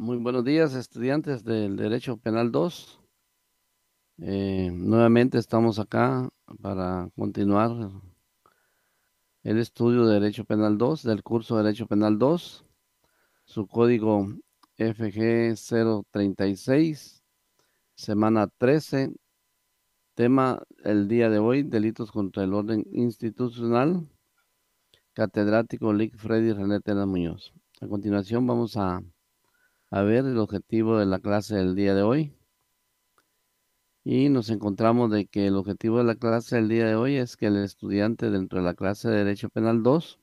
Muy buenos días, estudiantes del Derecho Penal 2. Eh, nuevamente estamos acá para continuar el estudio de Derecho Penal 2, del curso de Derecho Penal 2, su código FG 036, semana 13, tema el día de hoy, delitos contra el orden institucional, catedrático Lick Freddy René Tena Muñoz. A continuación vamos a a ver el objetivo de la clase del día de hoy. Y nos encontramos de que el objetivo de la clase del día de hoy es que el estudiante dentro de la clase de Derecho Penal 2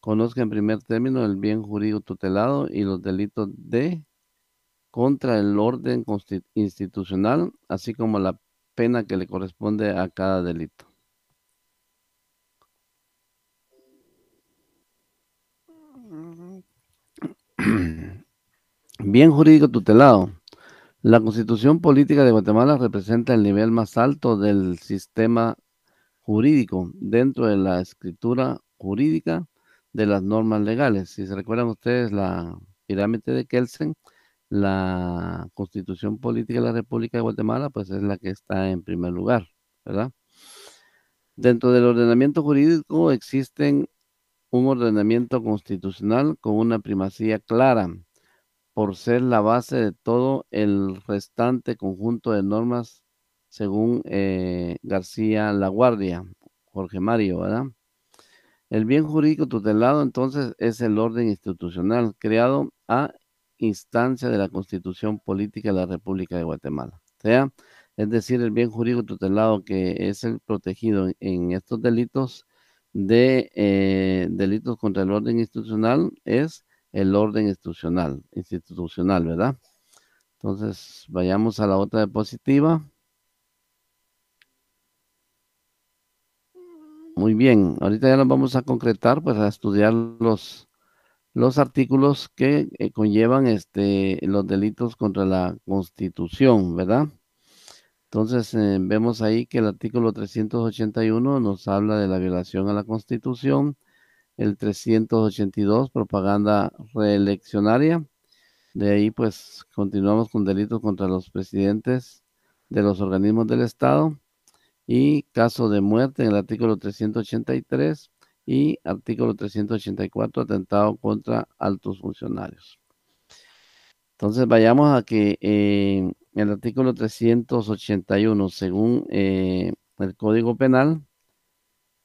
conozca en primer término el bien jurídico tutelado y los delitos de contra el orden institucional, así como la pena que le corresponde a cada delito. Mm. Bien jurídico tutelado. La constitución política de Guatemala representa el nivel más alto del sistema jurídico dentro de la escritura jurídica de las normas legales. Si se recuerdan ustedes la pirámide de Kelsen, la constitución política de la República de Guatemala, pues es la que está en primer lugar, ¿verdad? Dentro del ordenamiento jurídico existen un ordenamiento constitucional con una primacía clara por ser la base de todo el restante conjunto de normas, según eh, García Laguardia Jorge Mario, ¿verdad? El bien jurídico tutelado entonces es el orden institucional creado a instancia de la Constitución Política de la República de Guatemala. O sea, es decir, el bien jurídico tutelado que es el protegido en estos delitos de eh, delitos contra el orden institucional es el orden institucional, institucional, ¿verdad? Entonces, vayamos a la otra diapositiva. Muy bien, ahorita ya nos vamos a concretar, pues a estudiar los, los artículos que eh, conllevan este, los delitos contra la Constitución, ¿verdad? Entonces, eh, vemos ahí que el artículo 381 nos habla de la violación a la Constitución el 382, propaganda reeleccionaria. De ahí, pues, continuamos con delitos contra los presidentes de los organismos del Estado y caso de muerte en el artículo 383 y artículo 384, atentado contra altos funcionarios. Entonces, vayamos a que eh, el artículo 381, según eh, el Código Penal,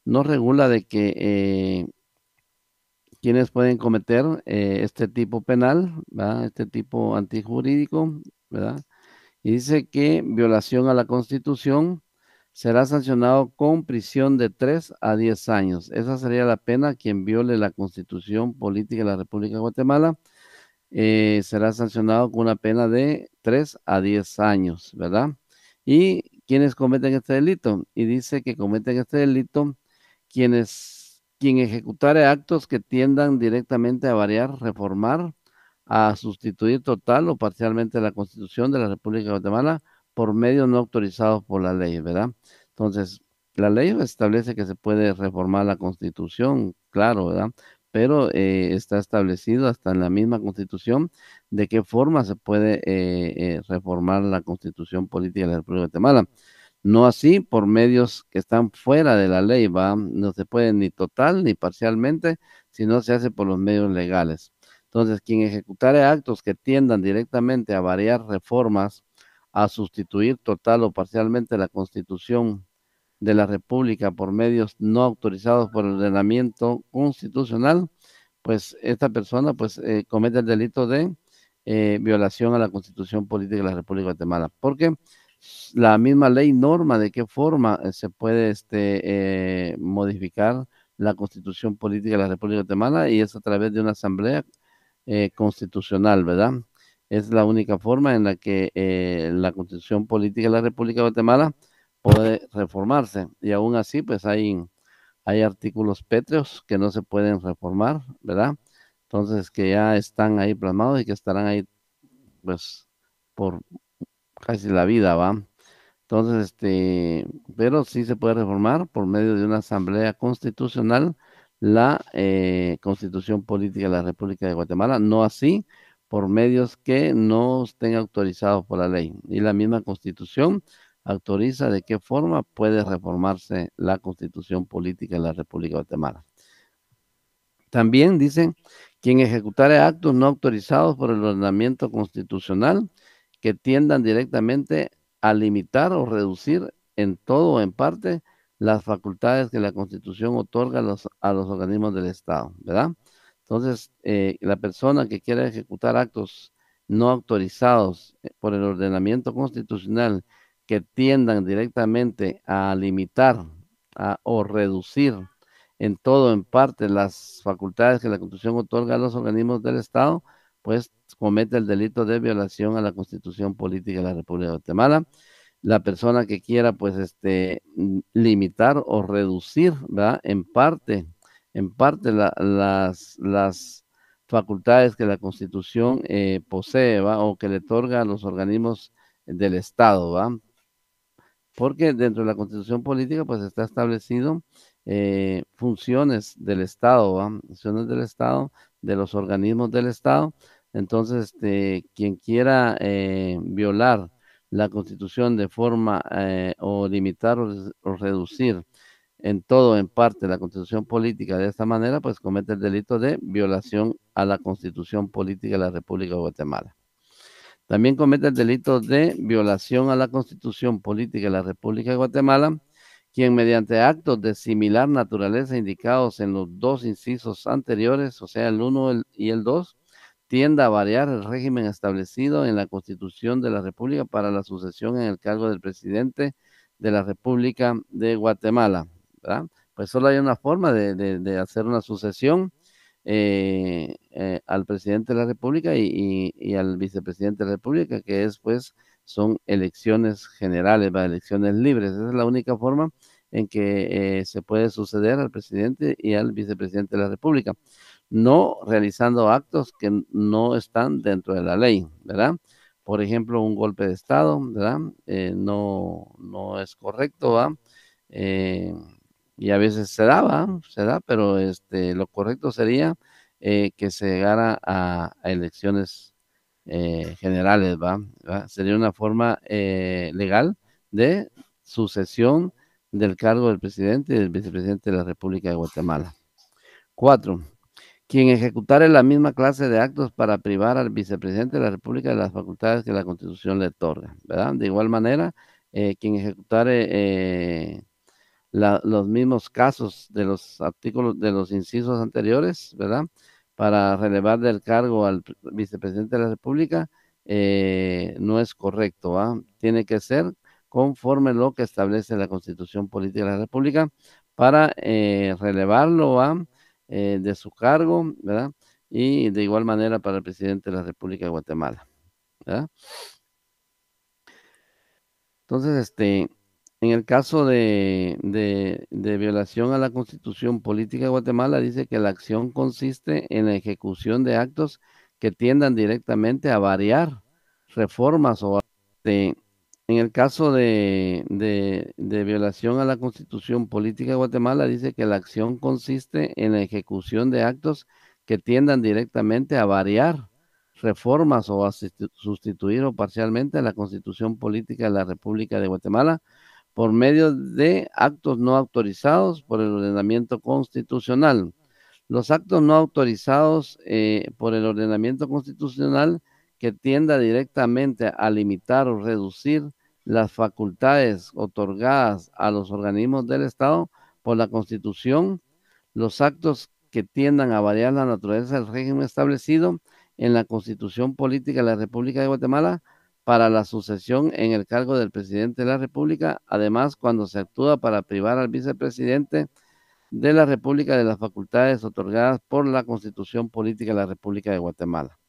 nos regula de que eh, quienes pueden cometer eh, este tipo penal, ¿verdad? este tipo antijurídico, ¿verdad? Y dice que violación a la Constitución será sancionado con prisión de 3 a 10 años. Esa sería la pena quien viole la Constitución política de la República de Guatemala. Eh, será sancionado con una pena de 3 a 10 años, ¿verdad? Y quienes cometen este delito. Y dice que cometen este delito quienes quien ejecutare actos que tiendan directamente a variar, reformar, a sustituir total o parcialmente la Constitución de la República de Guatemala por medios no autorizados por la ley, ¿verdad? Entonces, la ley establece que se puede reformar la Constitución, claro, ¿verdad? Pero eh, está establecido hasta en la misma Constitución de qué forma se puede eh, eh, reformar la Constitución política de la República de Guatemala. No así por medios que están fuera de la ley, ¿va? No se puede ni total ni parcialmente, sino se hace por los medios legales. Entonces, quien ejecutare actos que tiendan directamente a variar reformas, a sustituir total o parcialmente la Constitución de la República por medios no autorizados por el ordenamiento constitucional, pues esta persona pues eh, comete el delito de eh, violación a la Constitución Política de la República de Guatemala. qué? la misma ley norma de qué forma eh, se puede este, eh, modificar la constitución política de la República de Guatemala y es a través de una asamblea eh, constitucional, ¿verdad? Es la única forma en la que la constitución política de la República de Guatemala puede reformarse y aún así pues hay, hay artículos pétreos que no se pueden reformar, ¿verdad? Entonces que ya están ahí plasmados y que estarán ahí pues por casi la vida, ¿va? Entonces, este, pero sí se puede reformar por medio de una asamblea constitucional la eh, constitución política de la República de Guatemala, no así por medios que no estén autorizados por la ley. Y la misma constitución autoriza de qué forma puede reformarse la constitución política de la República de Guatemala. También dice, quien ejecutare actos no autorizados por el ordenamiento constitucional, que tiendan directamente a limitar o reducir en todo o en parte las facultades que la Constitución otorga a los, a los organismos del Estado, ¿verdad? Entonces, eh, la persona que quiera ejecutar actos no autorizados eh, por el ordenamiento constitucional que tiendan directamente a limitar o reducir en todo, o en parte, las facultades que la Constitución otorga a los organismos del Estado, pues comete el delito de violación a la constitución política de la República de Guatemala. La persona que quiera, pues, este, mm, limitar o reducir, ¿verdad? En parte, en parte las, las facultades que la constitución eh, posee, O que le otorga a los organismos del Estado, ¿va? Porque dentro de la constitución política, pues, está establecido eh, funciones del Estado, Funciones del Estado, de los organismos del Estado, entonces, este, quien quiera eh, violar la constitución de forma eh, o limitar o, reducir en todo, o en parte, la constitución política de esta manera, pues comete el delito de violación a la constitución política de la República de Guatemala. También comete el delito de violación a la constitución política de la República de Guatemala, quien mediante actos de similar naturaleza indicados en los dos incisos anteriores, o sea, el 1 y el 2, tienda a variar el régimen establecido en la Constitución de la República para la sucesión en el cargo del presidente de la República de Guatemala. Pues solo hay una forma de, hacer una sucesión eh, eh, al presidente de la República y, al vicepresidente de la República, que es pues son elecciones generales, elecciones libres. Esa es la única forma en que eh, se puede suceder al presidente y al vicepresidente de la República no realizando actos que no están dentro de la ley, ¿verdad? Por ejemplo, un golpe de Estado, ¿verdad? Eh, no, no es correcto, ¿va? Eh, y a veces se da, ¿va? Se da, pero este, lo correcto sería eh, que se llegara a, elecciones generales, ¿va? Sería una forma legal de sucesión del cargo del presidente y del vicepresidente de la República de Guatemala. Cuatro, quien ejecutare la misma clase de actos para privar al vicepresidente de la República de las facultades que la Constitución le otorga, ¿verdad? De igual manera, eh, quien ejecutare eh, los mismos casos de los artículos, de los incisos anteriores, ¿verdad? Para relevar del cargo al vicepresidente de la República, eh, no es correcto, ¿ah? Tiene que ser conforme lo que establece la Constitución Política de la República para relevarlo, a ¿ah? Eh, de su cargo, ¿verdad? Y de igual manera para el presidente de la República de Guatemala, ¿verdad? Entonces, este, en el caso de, de, violación a la constitución política de Guatemala, dice que la acción consiste en la ejecución de actos que tiendan directamente a variar reformas o de, este, en el caso de, violación a la constitución política de Guatemala, dice que la acción consiste en la ejecución de actos que tiendan directamente a variar reformas o a sustituir o parcialmente la constitución política de la República de Guatemala por medio de actos no autorizados por el ordenamiento constitucional. Los actos no autorizados eh, por el ordenamiento constitucional que tienda directamente a limitar o reducir las facultades otorgadas a los organismos del Estado por la Constitución, los actos que tiendan a variar la naturaleza del régimen establecido en la Constitución Política de la República de Guatemala para la sucesión en el cargo del presidente de la República, además cuando se actúa para privar al vicepresidente de la República de las facultades otorgadas por la Constitución Política de la República de Guatemala.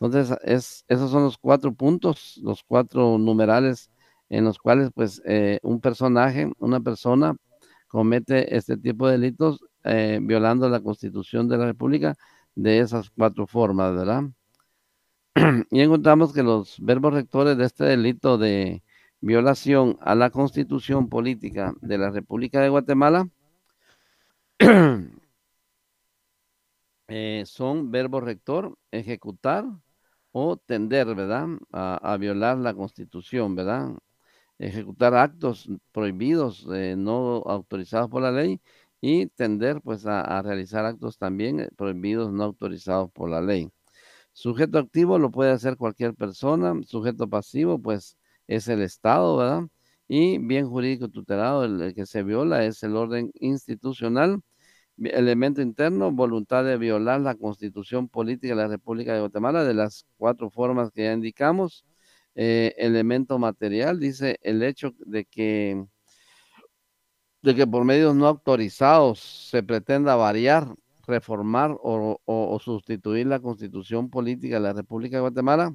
Entonces, es, esos son los cuatro puntos, los cuatro numerales en los cuales pues eh, un personaje, una persona comete este tipo de delitos eh, violando la constitución de la República de esas cuatro formas, ¿verdad? y encontramos que los verbos rectores de este delito de violación a la constitución política de la República de Guatemala eh, son verbo rector, ejecutar o tender, ¿verdad? a violar la constitución, ¿verdad? ejecutar actos prohibidos, eh, no autorizados por la ley y tender pues a, realizar actos también eh, prohibidos, no autorizados por la ley. Sujeto activo lo puede hacer cualquier persona, sujeto pasivo pues es el Estado, ¿verdad? Y bien jurídico tutelado, el que se viola es el orden institucional, elemento interno, voluntad de violar la constitución política de la República de Guatemala de las cuatro formas que ya indicamos eh, elemento material, dice el hecho de que, de que por medios no autorizados se pretenda variar, reformar o, sustituir la constitución política de la República de Guatemala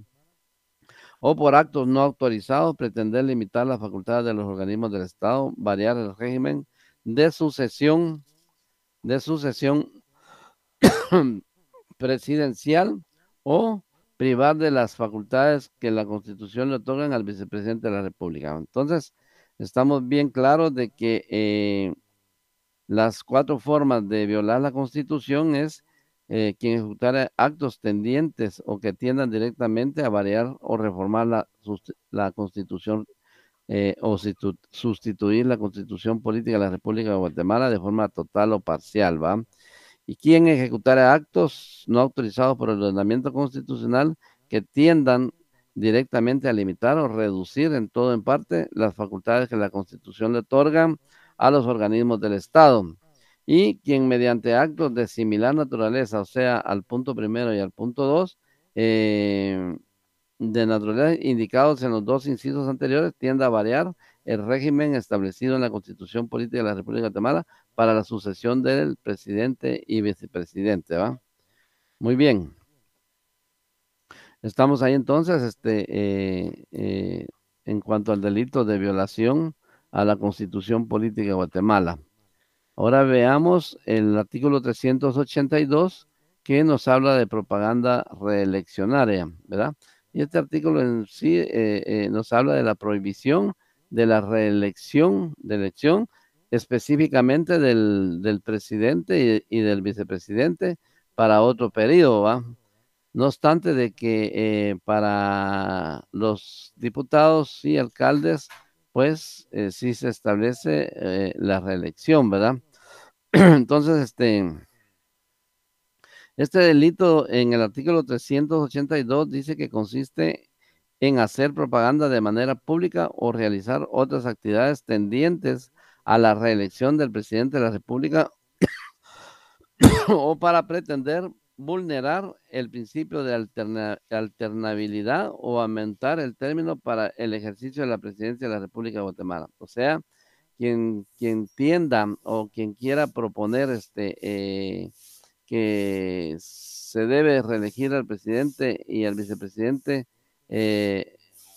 o por actos no autorizados pretender limitar las facultades de los organismos del Estado, variar el régimen de sucesión de sucesión presidencial o privar de las facultades que la Constitución le otorgan al vicepresidente de la República. Entonces, estamos bien claros de que eh, las cuatro formas de violar la Constitución es eh, quien ejecutara actos tendientes o que tiendan directamente a variar o reformar la, Constitución eh, o sustituir la Constitución Política de la República de Guatemala de forma total o parcial, ¿va? y quien ejecutará actos no autorizados por el ordenamiento constitucional que tiendan directamente a limitar o reducir en todo en parte las facultades que la Constitución le otorga a los organismos del Estado y quien mediante actos de similar naturaleza, o sea, al punto primero y al punto dos, eh, de naturaleza indicados en los dos incisos anteriores, tienda a variar el régimen establecido en la Constitución Política de la República de Guatemala para la sucesión del presidente y vicepresidente, ¿va? Muy bien. Estamos ahí entonces, este, eh, eh, en cuanto al delito de violación a la Constitución Política de Guatemala. Ahora veamos el artículo 382 que nos habla de propaganda reeleccionaria, ¿verdad? Y este artículo en sí eh, nos habla de la prohibición de la reelección, de elección específicamente del, del presidente y, del vicepresidente para otro periodo, ¿va? No obstante de que eh, para los diputados y alcaldes, pues eh, sí se establece eh, la reelección, ¿verdad? Entonces, este, este delito en el artículo 382 dice que consiste en hacer propaganda de manera pública o realizar otras actividades tendientes a la reelección del presidente de la República o para pretender vulnerar el principio de alternabilidad o aumentar el término para el ejercicio de la presidencia de la República de Guatemala. O sea, quien, quien tienda o quien quiera proponer este eh, que se debe reelegir al presidente y al vicepresidente eh,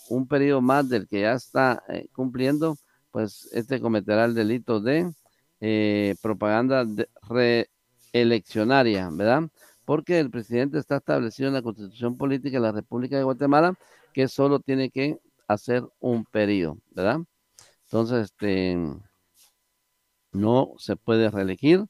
un periodo más del que ya está eh, cumpliendo, pues este cometerá el delito de eh, propaganda reeleccionaria, ¿verdad? Porque el presidente está establecido en la constitución política de la República de Guatemala que solo tiene que hacer un periodo, ¿verdad? Entonces, este, no se puede reelegir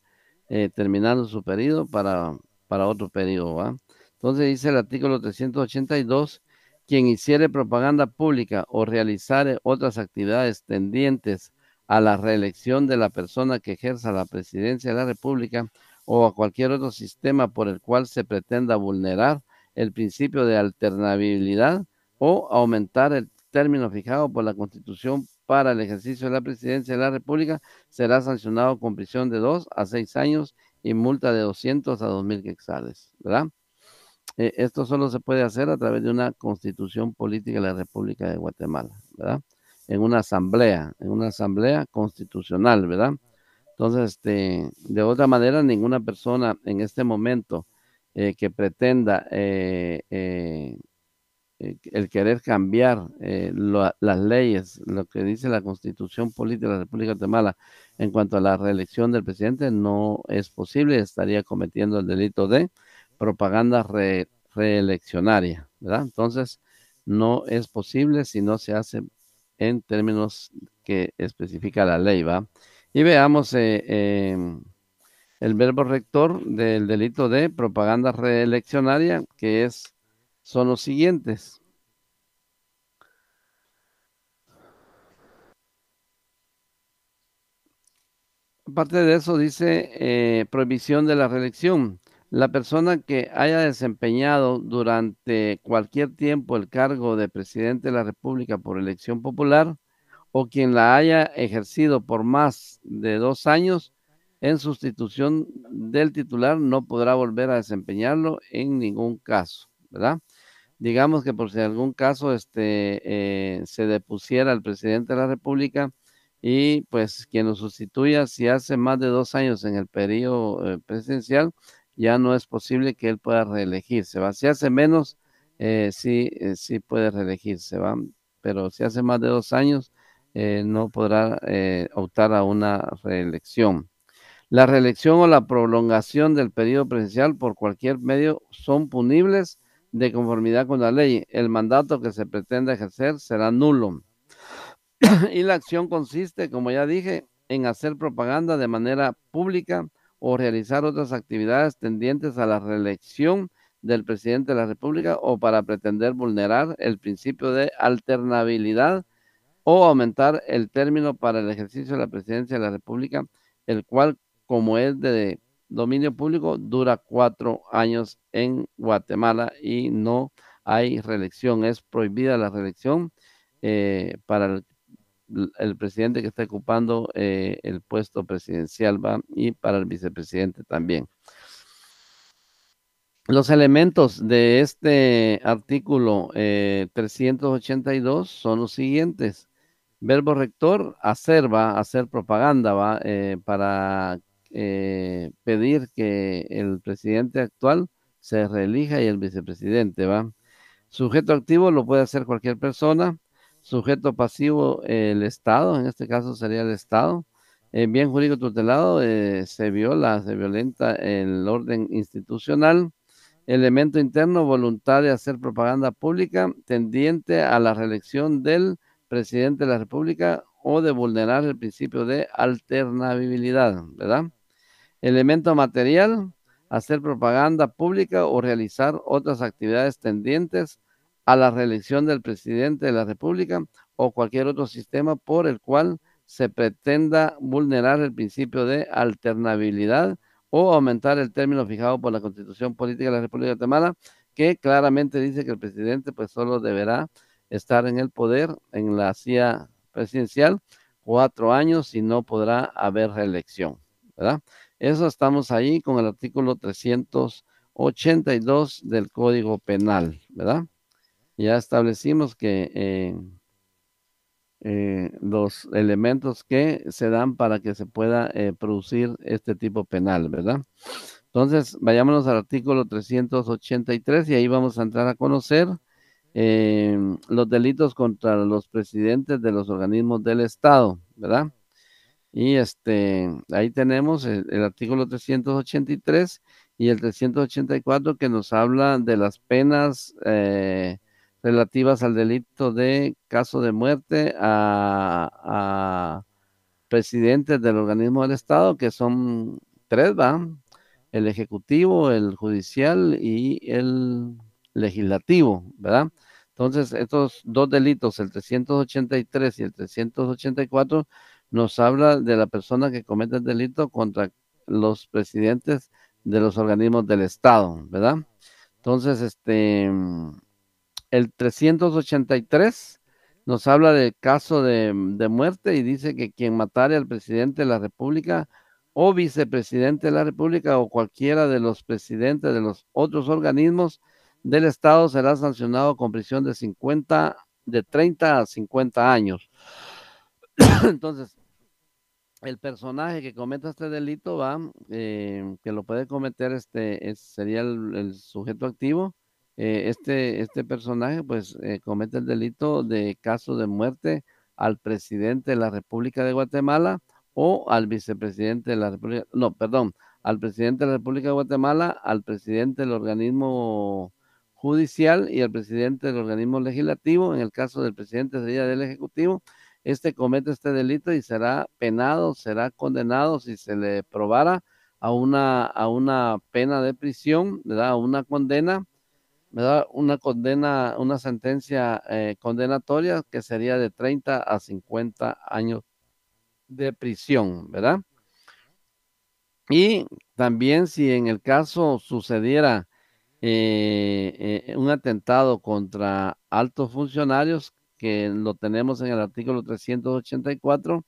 eh, terminando su periodo para, para otro periodo, ¿va? Entonces dice el artículo 382 quien hiciere propaganda pública o realizare otras actividades tendientes a la reelección de la persona que ejerza la presidencia de la República o a cualquier otro sistema por el cual se pretenda vulnerar el principio de alternabilidad o aumentar el término fijado por la Constitución para el ejercicio de la presidencia de la República será sancionado con prisión de dos a seis años y multa de 200 a 2.000 quetzales, ¿verdad? Eh, esto solo se puede hacer a través de una constitución política de la República de Guatemala, ¿verdad? En una asamblea, en una asamblea constitucional, ¿verdad? Entonces, este, de otra manera, ninguna persona en este momento eh, que pretenda eh, el querer cambiar las leyes, lo que dice la Constitución Política de la República de Guatemala en cuanto a la reelección del presidente, no es posible, estaría cometiendo el delito de propaganda reeleccionaria, ¿verdad? Entonces, no es posible si no se hace en términos que especifica la ley, ¿va? Y veamos eh, em, el verbo rector del delito de propaganda reeleccionaria, que es, son los siguientes. Aparte de eso, dice eh, prohibición de la reelección la persona que haya desempeñado durante cualquier tiempo el cargo de presidente de la República por elección popular o quien la haya ejercido por más de dos años en sustitución del titular no podrá volver a desempeñarlo en ningún caso, ¿verdad? Digamos que por si en algún caso este, eh, se depusiera el presidente de la República y pues quien lo sustituya si hace más de dos años en el periodo eh, presidencial, ya no es posible que él pueda reelegirse, Si hace menos, eh, eh, sí, puede reelegirse, ¿va? Pero si hace más de dos años, eh, no podrá optar a una reelección. La reelección o la prolongación del periodo presidencial por cualquier medio son punibles de conformidad con la ley. El mandato que se pretenda ejercer será nulo. y la acción consiste, como ya dije, en hacer propaganda de manera pública o realizar otras actividades tendientes a la reelección del presidente de la República o para pretender vulnerar el principio de alternabilidad o aumentar el término para el ejercicio de la presidencia de la República, el cual, como es de dominio público, dura cuatro años en Guatemala y no hay reelección. Es prohibida la reelección eh, para el el presidente que está ocupando eh, el puesto presidencial va y para el vicepresidente también. Los elementos de este artículo 382 eh, son los siguientes. Verbo rector, hacer va, hacer propaganda va, eh, para pedir que el presidente actual se reelija y el vicepresidente va. Sujeto activo lo puede hacer cualquier persona Sujeto pasivo, el Estado, en este caso sería el Estado. Eh, bien jurídico tutelado, eh, se viola, se violenta el orden institucional. Elemento interno, voluntad de hacer propaganda pública tendiente a la reelección del presidente de la República o de vulnerar el principio de alternabilidad, ¿verdad? Elemento material, hacer propaganda pública o realizar otras actividades tendientes a la reelección del presidente de la República o cualquier otro sistema por el cual se pretenda vulnerar el principio de alternabilidad o aumentar el término fijado por la Constitución Política de la República de Guatemala, que claramente dice que el presidente pues solo deberá estar en el poder en la CIA presidencial cuatro años y no podrá haber reelección, ¿verdad? Eso estamos ahí con el artículo 382 del Código Penal, ¿verdad? ya establecimos que eh, eh, los elementos que se dan para que se pueda eh, producir este tipo penal, ¿verdad? Entonces, vayámonos al artículo 383 y ahí vamos a entrar a conocer los delitos contra los presidentes de los organismos del Estado, ¿verdad? Y este, ahí tenemos el, artículo 383 y el 384 que nos habla de las penas relativas al delito de caso de muerte a, presidentes del organismo del Estado, que son tres, ¿va? El Ejecutivo, el Judicial y el Legislativo, ¿verdad? Entonces, estos dos delitos, el 383 y el 384, nos habla de la persona que comete el delito contra los presidentes de los organismos del Estado, ¿verdad? Entonces, este, el 383 nos habla del caso mm, de, muerte y dice que quien matare al presidente de la República o vicepresidente de la República o cualquiera de los presidentes de los otros organismos del Estado será sancionado con prisión de 50, de 30 a 50 años. Entonces, el personaje que cometa este delito va, eh, que lo puede cometer este, sería el sujeto activo, eh, este, este personaje pues eh, comete el delito de caso de muerte al presidente de la República de Guatemala o al vicepresidente de la República, no, perdón, al presidente de la República de Guatemala, al presidente del organismo judicial y al presidente del organismo legislativo, en el caso del presidente sería del Ejecutivo, este comete este delito y será penado, será condenado si se le probara a una, a una pena de prisión, ¿verdad? a una condena ¿verdad? Una condena, una sentencia eh, condenatoria que sería de 30 a 50 años de prisión, ¿verdad? Y también si en el caso sucediera eh, eh, un atentado contra altos funcionarios, que lo tenemos en el artículo 384,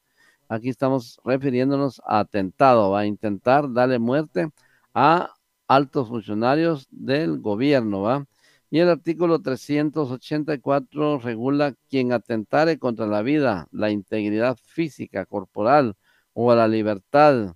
aquí estamos refiriéndonos a atentado, a intentar darle muerte a altos funcionarios del gobierno, ¿va? Y el artículo 384 regula quien atentare contra la vida, la integridad física, corporal o la libertad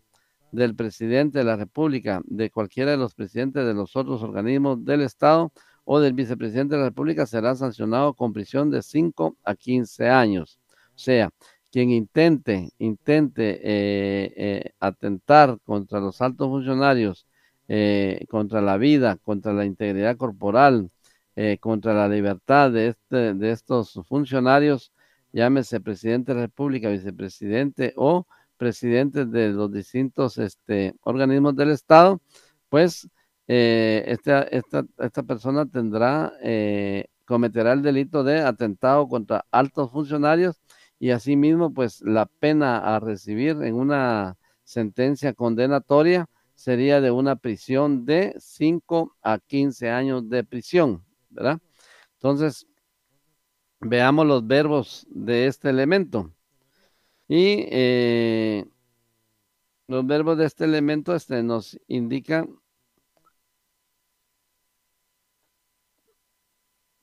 del presidente de la República, de cualquiera de los presidentes de los otros organismos del Estado o del vicepresidente de la República será sancionado con prisión de 5 a 15 años. O sea, quien intente, intente eh, eh, atentar contra los altos funcionarios, eh, contra la vida, contra la integridad corporal, eh, contra la libertad de, este, de estos funcionarios, llámese presidente de la República, vicepresidente o Presidente de los distintos este, organismos del Estado, pues eh, esta, esta, esta, persona tendrá, eh, cometerá el delito de atentado contra altos funcionarios y asimismo, pues la pena a recibir en una sentencia condenatoria sería de una prisión de 5 a 15 años de prisión. ¿verdad? Entonces, veamos los verbos de este elemento. Y eh, los verbos de este elemento este, nos indican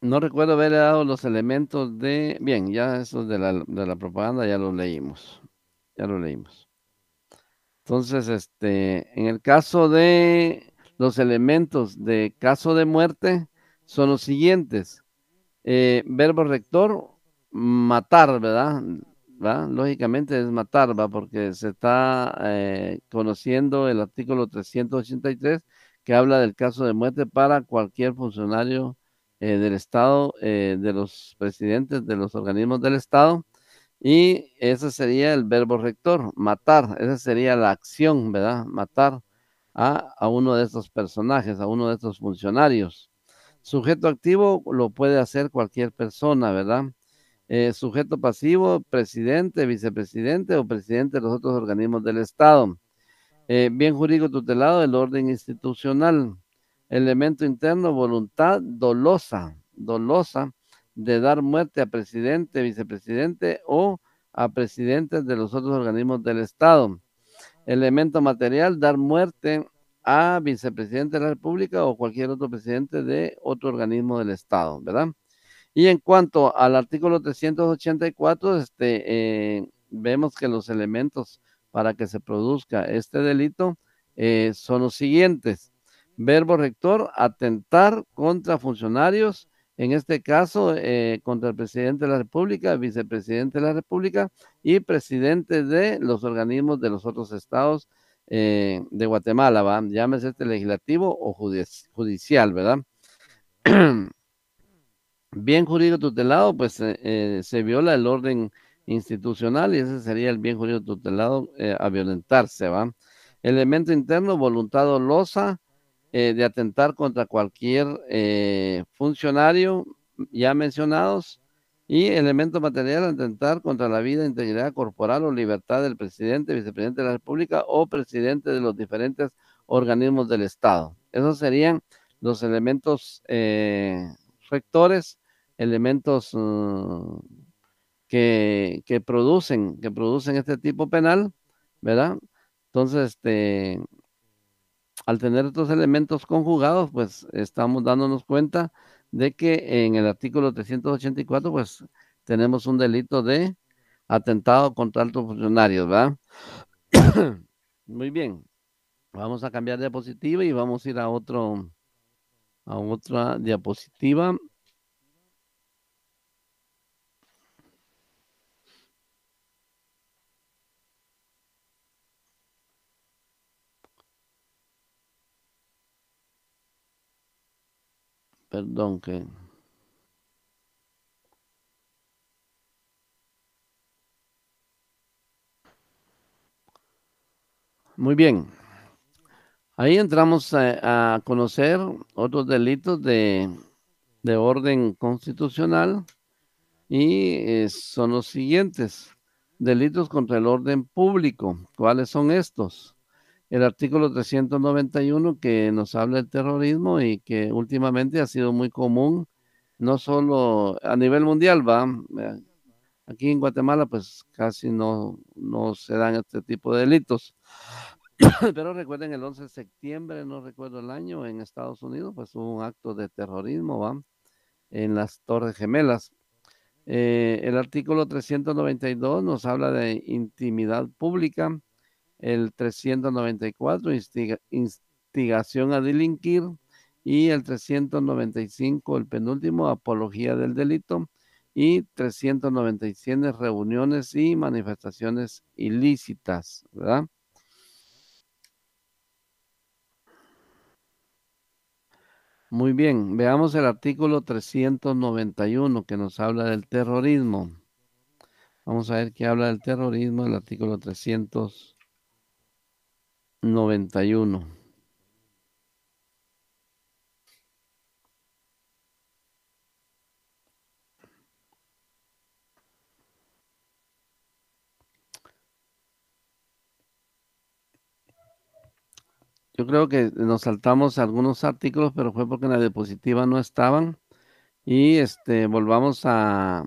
No recuerdo haber dado los elementos de... Bien, ya eso de la, de la propaganda ya lo leímos. Ya lo leímos. Entonces, este, en el caso de los elementos de caso de muerte, son los siguientes. Eh, verbo rector, matar, ¿verdad? Lógicamente es matar, ¿va? Porque se está eh, conociendo el artículo 383 que habla del caso de muerte para cualquier funcionario eh, del Estado, de los presidentes de los organismos del Estado. Y ese sería el verbo rector, matar. Esa sería la acción, ¿verdad? Matar a, a uno de estos personajes, a uno de estos funcionarios. Sujeto activo lo puede hacer cualquier persona, ¿verdad? Eh, sujeto pasivo, presidente, vicepresidente o presidente de los otros organismos del Estado. Eh, bien jurídico tutelado, el orden institucional. Elemento interno, voluntad dolosa, dolosa de dar muerte a presidente, vicepresidente o a presidentes de los otros organismos del Estado. Elemento material, dar muerte a vicepresidente de la República o cualquier otro presidente de otro organismo del Estado, ¿verdad? Y en cuanto al artículo 384, este, eh, vemos que los elementos para que se produzca este delito eh, son los siguientes. Verbo rector, atentar contra funcionarios, en este caso eh, contra el presidente de la República, vicepresidente de la República y presidente de los organismos de los otros estados eh, de Guatemala, ¿va? llámese este legislativo o judicial, ¿verdad? bien jurídico tutelado, pues eh, eh, se viola el orden institucional y ese sería el bien jurídico tutelado a violentarse, ¿va? Elemento interno, voluntad dolosa de atentar contra cualquier funcionario ya mencionados y elemento material atentar contra la vida, integridad corporal o libertad del presidente, vicepresidente de la República o presidente de los diferentes organismos del Estado. Esos serían los elementos eh, rectores, elementos mm, que, que, producen, que producen este tipo penal, ¿verdad? Entonces, este, al tener estos elementos conjugados, pues estamos dándonos cuenta de que en el artículo 384, pues tenemos un delito de atentado contra altos funcionarios, ¿verdad? Muy bien. Vamos a cambiar de diapositiva y vamos a ir a otro a otra diapositiva perdón que... Muy bien. Ahí entramos a, conocer otros delitos de, orden constitucional y eh, son los siguientes. Delitos contra el orden público. ¿Cuáles son estos? el artículo 391 que nos habla del terrorismo y que últimamente ha sido muy común, no solo a nivel mundial, va. Eh, aquí en Guatemala, pues casi no, no se dan este tipo de delitos. Pero recuerden, el 11 de septiembre, no recuerdo el año, en Estados Unidos, pues hubo un acto de terrorismo, va, en las Torres Gemelas. Eh, el artículo 392 nos habla de intimidad pública el 394, instigación a delinquir, y el 395, el penúltimo, apología del delito, y 397, reuniones y manifestaciones ilícitas, ¿verdad? Muy bien, veamos el artículo 391 que nos habla del terrorismo. Vamos a ver qué habla del terrorismo, el artículo 391. 91. Yo creo que nos saltamos algunos artículos, pero fue porque en la diapositiva no estaban. Y este volvamos a,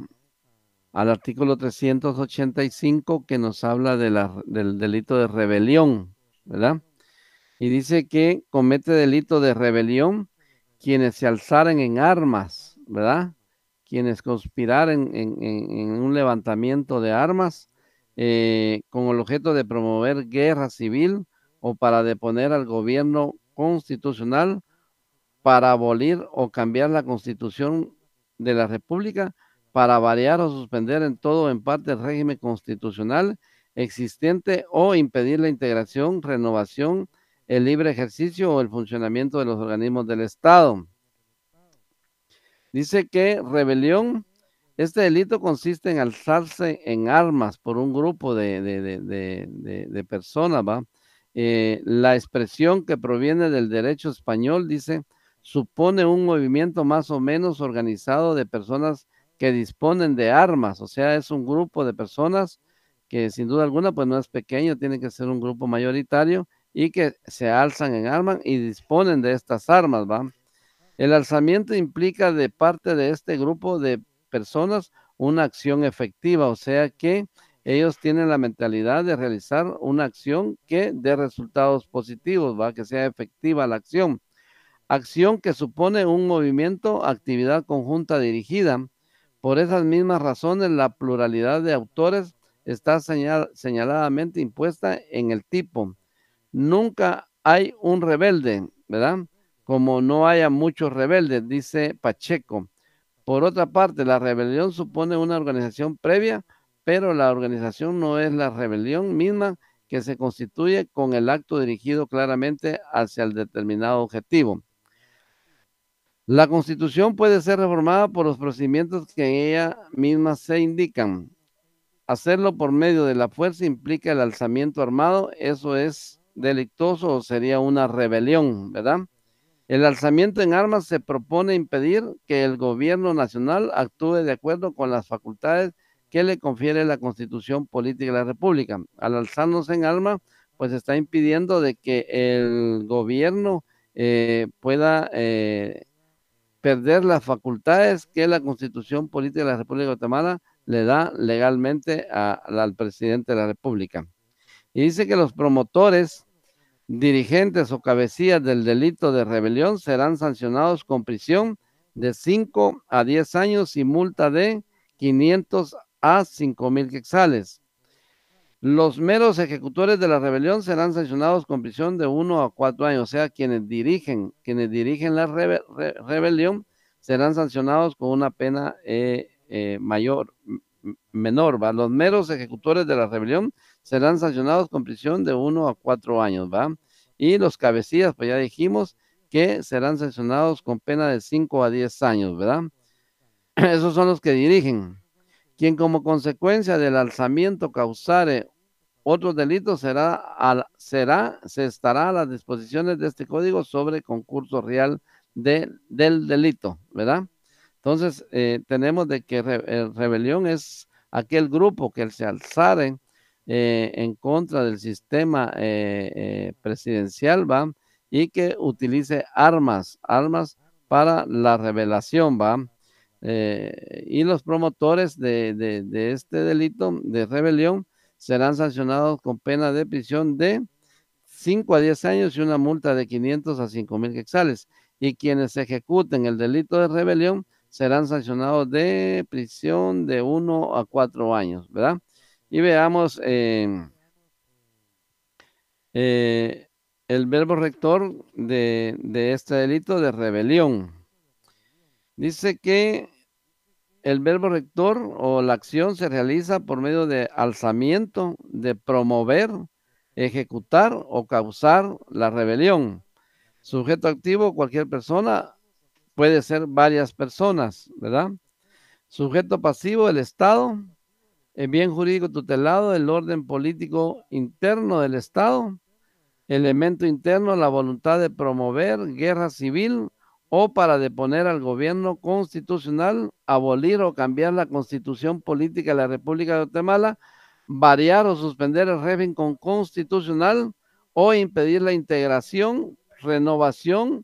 al artículo 385 que nos habla de la, del delito de rebelión. ¿verdad? Y dice que comete delito de rebelión quienes se alzaren en armas, ¿verdad? Quienes conspiraren en, un levantamiento de armas eh, con el objeto de promover guerra civil o para deponer al gobierno constitucional para abolir o cambiar la constitución de la República, para variar o suspender en todo o en parte el régimen constitucional existente o impedir la integración, renovación, el libre ejercicio o el funcionamiento de los organismos del Estado. Dice que rebelión, este delito consiste en alzarse en armas por un grupo de, personas, ¿va? Eh, la expresión que proviene del derecho español, dice, supone un movimiento más o menos organizado de personas que disponen de armas, o sea, es un grupo de personas que sin duda alguna pues no es pequeño, tiene que ser un grupo mayoritario y que se alzan en armas y disponen de estas armas, ¿va? El alzamiento implica de parte de este grupo de personas una acción efectiva, o sea que ellos tienen la mentalidad de realizar una acción que dé resultados positivos, ¿va? Que sea efectiva la acción. Acción que supone un movimiento, actividad conjunta dirigida. Por esas mismas razones, la pluralidad de autores está señaladamente impuesta en el tipo. Nunca hay un rebelde, ¿verdad? Como no haya muchos rebeldes, dice Pacheco. Por otra parte, la rebelión supone una organización previa, pero la organización no es la rebelión misma que se constituye con el acto dirigido claramente hacia el determinado objetivo. La constitución puede ser reformada por los procedimientos que en ella misma se indican. Hacerlo por medio de la fuerza implica el alzamiento armado, eso es delictuoso o sería una rebelión, ¿verdad? El alzamiento en armas se propone impedir que el gobierno nacional actúe de acuerdo con las facultades que le confiere la Constitución Política de la República. Al alzarnos en armas, pues está impidiendo de que el gobierno eh, pueda eh, perder las facultades que la Constitución Política de la República de Guatemala le da legalmente al presidente de la República. Y dice que los promotores, dirigentes o cabecillas del delito de rebelión serán sancionados con prisión de 5 a 10 años y multa de 500 a 5 mil quetzales. Los meros ejecutores de la rebelión serán sancionados con prisión de 1 a 4 años, o sea, quienes dirigen, quienes dirigen la rebelión serán sancionados con una pena eh, eh, mayor, menor, ¿va? Los meros ejecutores de la rebelión serán sancionados con prisión de uno a cuatro años, ¿va? Y los cabecillas, pues ya dijimos que serán sancionados con pena de cinco a diez años, ¿verdad? Esos son los que dirigen. Quien como consecuencia del alzamiento causare otro delito será, será, se estará a las disposiciones de este código sobre concurso real del delito, ¿verdad? Entonces, eh, tenemos de que rebelión es aquel grupo que se alzare eh, en contra del sistema eh, presidencial, ¿va? Y que utilice armas, armas para la revelación, ¿va? y los promotores de, este delito de rebelión serán sancionados con pena de prisión de 5 a 10 años y una multa de 500 a 5 mil quetzales. Y quienes ejecuten el delito de rebelión serán sancionados de prisión de uno a cuatro años, ¿verdad? Y veamos em, eh, el verbo rector de, de este delito de rebelión. Dice que el verbo rector o la acción se realiza por medio de alzamiento, de promover, ejecutar o causar la rebelión. Sujeto activo, cualquier persona puede ser varias personas, ¿verdad? Sujeto pasivo, el Estado, el bien jurídico tutelado, el orden político interno del Estado, elemento interno, la voluntad de promover guerra civil o para deponer al gobierno constitucional, abolir o cambiar la constitución política de la República de Guatemala, variar o suspender el régimen constitucional o impedir la integración, renovación,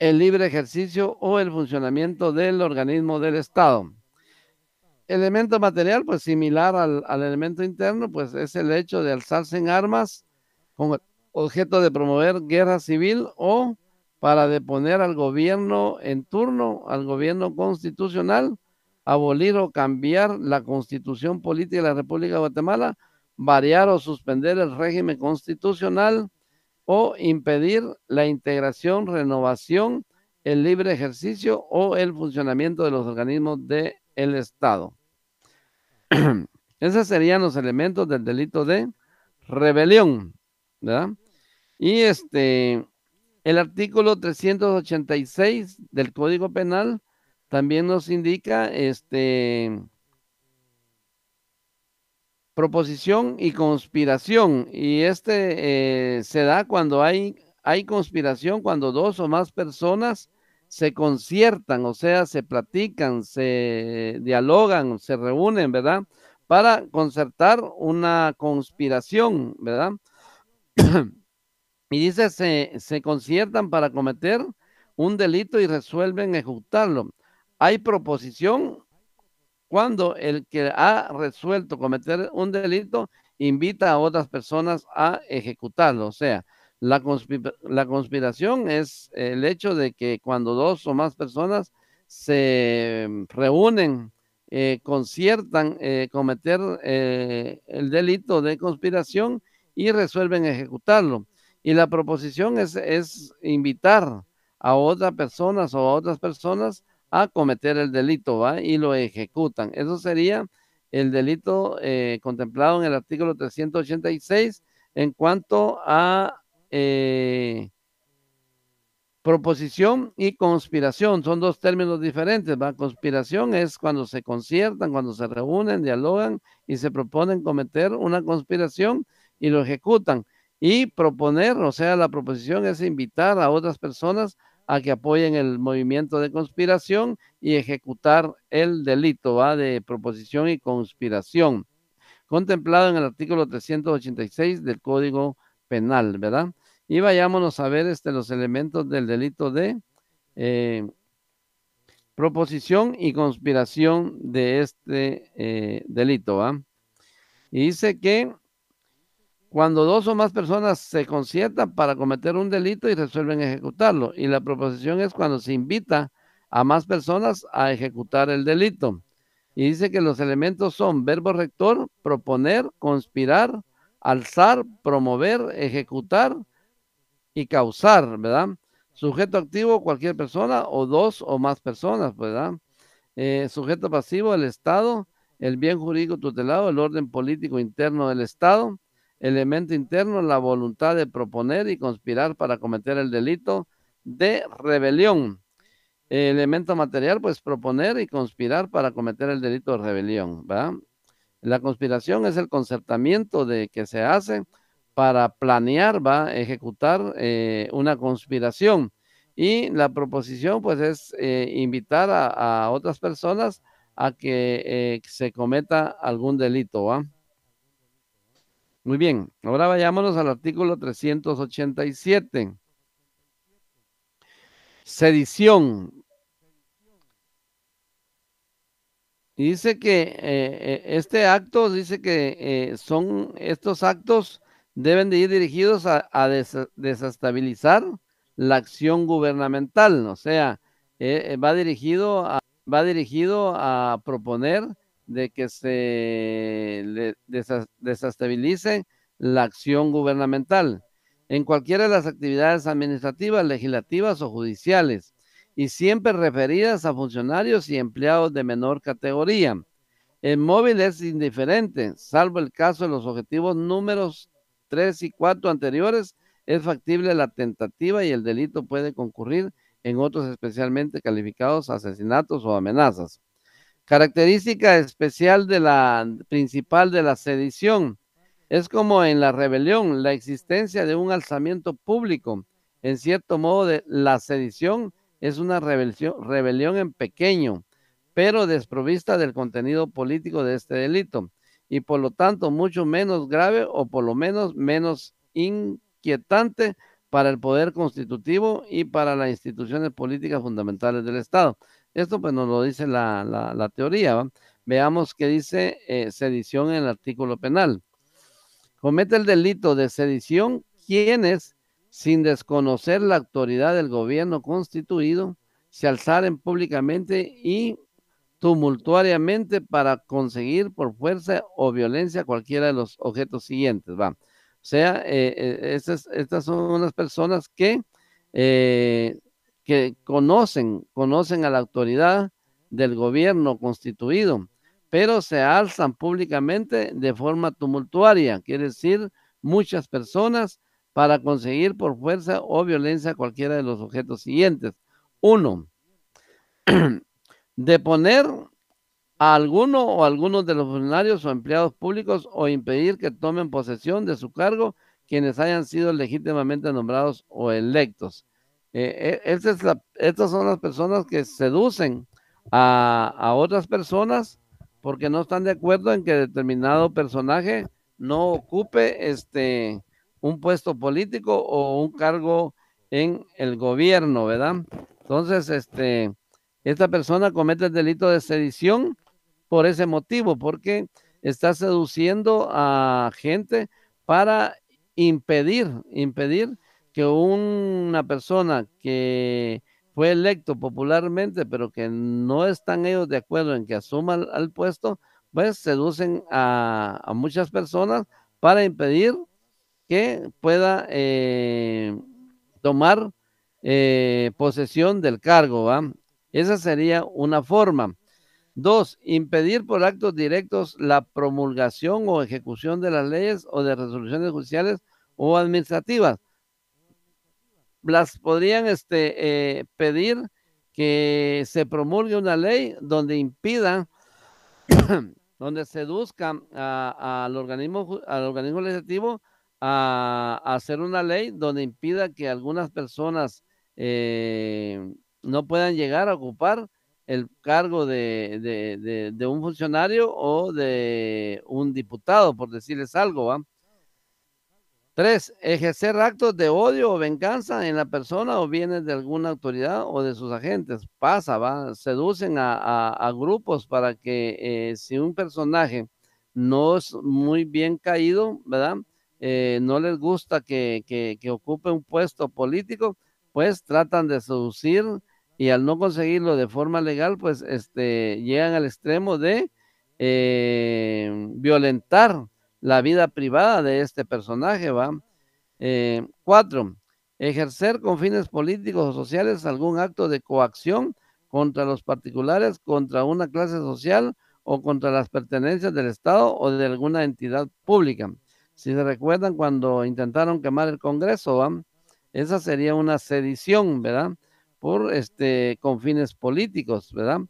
el libre ejercicio o el funcionamiento del organismo del Estado. Elemento material, pues similar al, al elemento interno, pues es el hecho de alzarse en armas con objeto de promover guerra civil o para deponer al gobierno en turno, al gobierno constitucional, abolir o cambiar la constitución política de la República de Guatemala, variar o suspender el régimen constitucional, o impedir la integración, renovación, el libre ejercicio o el funcionamiento de los organismos del Estado. Esos serían los elementos del delito de rebelión, ¿verdad? Y este, el artículo 386 del Código Penal también nos indica este, proposición y conspiración. Y este eh, se da cuando hay, hay conspiración, cuando dos o más personas se conciertan, o sea, se platican, se dialogan, se reúnen, ¿verdad? Para concertar una conspiración, ¿verdad? y dice, se, se conciertan para cometer un delito y resuelven ejecutarlo. Hay proposición cuando el que ha resuelto cometer un delito invita a otras personas a ejecutarlo. O sea, la, conspiración es el hecho de que cuando dos o más personas se reúnen, eh, conciertan eh, cometer eh, el delito de conspiración y resuelven ejecutarlo. Y la proposición es, es invitar a otras personas o a otras personas a cometer el delito, ¿va? Y lo ejecutan. Eso sería el delito eh, contemplado en el artículo 386 en cuanto a eh, proposición y conspiración. Son dos términos diferentes. ¿va? Conspiración es cuando se conciertan, cuando se reúnen, dialogan y se proponen cometer una conspiración y lo ejecutan. Y proponer, o sea, la proposición es invitar a otras personas a que apoyen el movimiento de conspiración y ejecutar el delito de proposición y conspiración, contemplado en el artículo 386 del Código Penal, ¿verdad? Y vayámonos a ver este, los elementos del delito de eh, proposición y conspiración de este eh, delito, ¿va? Y dice que cuando dos o más personas se conciertan para cometer un delito y resuelven ejecutarlo. Y la proposición es cuando se invita a más personas a ejecutar el delito. Y dice que los elementos son verbo rector, proponer, conspirar, alzar, promover, ejecutar y causar, ¿verdad? Sujeto activo, cualquier persona o dos o más personas, ¿verdad? Eh, sujeto pasivo, el Estado, el bien jurídico tutelado, el orden político interno del Estado, elemento interno, la voluntad de proponer y conspirar para cometer el delito de rebelión. Elemento material, pues proponer y conspirar para cometer el delito de rebelión. ¿verdad? La conspiración es el concertamiento de que se hace para planear, va ejecutar eh, una conspiración. Y la proposición, pues, es eh, invitar a, otras personas a que eh, se cometa algún delito, ¿va? Muy bien, ahora vayámonos al artículo 387. Sedición. dice que eh, eh, este acto, dice que eh, son estos actos deben de ir dirigidos a, desestabilizar la acción gubernamental, o sea, va dirigido a, va dirigido a proponer de que se desestabilice la acción gubernamental en cualquiera de las actividades administrativas, legislativas o judiciales, y siempre referidas a funcionarios y empleados de menor categoría. El móvil es indiferente, salvo el caso de los objetivos números 3 y 4 anteriores, es factible la tentativa y el delito puede concurrir en otros especialmente calificados asesinatos o amenazas. Característica especial de la principal de la sedición es como en la rebelión, la existencia de un alzamiento público. En cierto modo, de, la sedición es una rebelión, rebelión en pequeño, pero desprovista del contenido político de este delito y por lo tanto mucho menos grave o por lo menos menos inquietante para el poder constitutivo y para las instituciones políticas fundamentales del Estado. Esto pues nos lo dice la, la, teoría. Veamos qué dice eh, sedición en el artículo penal. Comete el delito de sedición quienes, sin desconocer la autoridad del gobierno constituido, se alzaren públicamente y tumultuariamente para conseguir por fuerza o violencia cualquiera de los objetos siguientes. ¿va? O sea, eh, eh, estas, son unas personas que que conocen, conocen a la autoridad del gobierno constituido, pero se alzan públicamente de forma tumultuaria, quiere decir, muchas personas para conseguir por fuerza o violencia cualquiera de los objetos siguientes. Uno, deponer a alguno o algunos de los funcionarios o empleados públicos o impedir que tomen posesión de su cargo quienes hayan sido legítimamente nombrados o electos. Eh, e, estas son las personas que seducen a, otras personas porque no están de acuerdo en que determinado personaje no ocupe este, un puesto político o un cargo en el gobierno, ¿verdad? Entonces, este, esta persona comete el delito de sedición por ese motivo, porque está seduciendo a gente para impedir, impedir que una persona que fue electo popularmente, pero que no están ellos de acuerdo en que asuma al puesto, pues seducen a, muchas personas para impedir que pueda eh, tomar eh, posesión del cargo. Esa sería una forma. Dos, impedir por actos directos la promulgación o ejecución de las leyes o de resoluciones judiciales o administrativas las podrían este, eh, pedir que se promulgue una ley donde impida, donde seduzca al, organismo, al organismo legislativo a, hacer una ley donde impida que algunas personas eh, no puedan llegar a ocupar el cargo de, de, un funcionario o de un diputado, por decirles algo, Tres, ejercer actos de odio o venganza en la persona o bienes de alguna autoridad o de sus agentes. Pasa, va, seducen a, grupos para que eh, si un personaje no es muy bien caído, ¿verdad? Eh, no les gusta que, ocupe un puesto político, pues tratan de seducir y al no conseguirlo de forma legal, pues este, llegan al extremo de eh, violentar la vida privada de este personaje, ¿va? Eh, cuatro, ejercer con fines políticos o sociales algún acto de coacción contra los particulares, contra una clase social o contra las pertenencias del Estado o de alguna entidad pública. Si se recuerdan cuando intentaron quemar el Congreso, ¿va? esa sería una sedición, ¿verdad? Por este, con fines políticos, ¿verdad?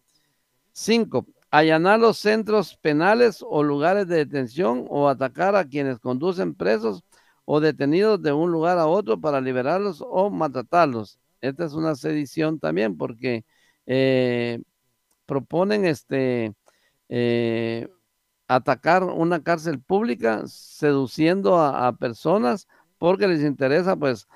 Cinco, allanar los centros penales o lugares de detención o atacar a quienes conducen presos o detenidos de un lugar a otro para liberarlos o maltratarlos. Esta es una sedición también porque eh, proponen este eh, atacar una cárcel pública seduciendo a personas porque les interesa pues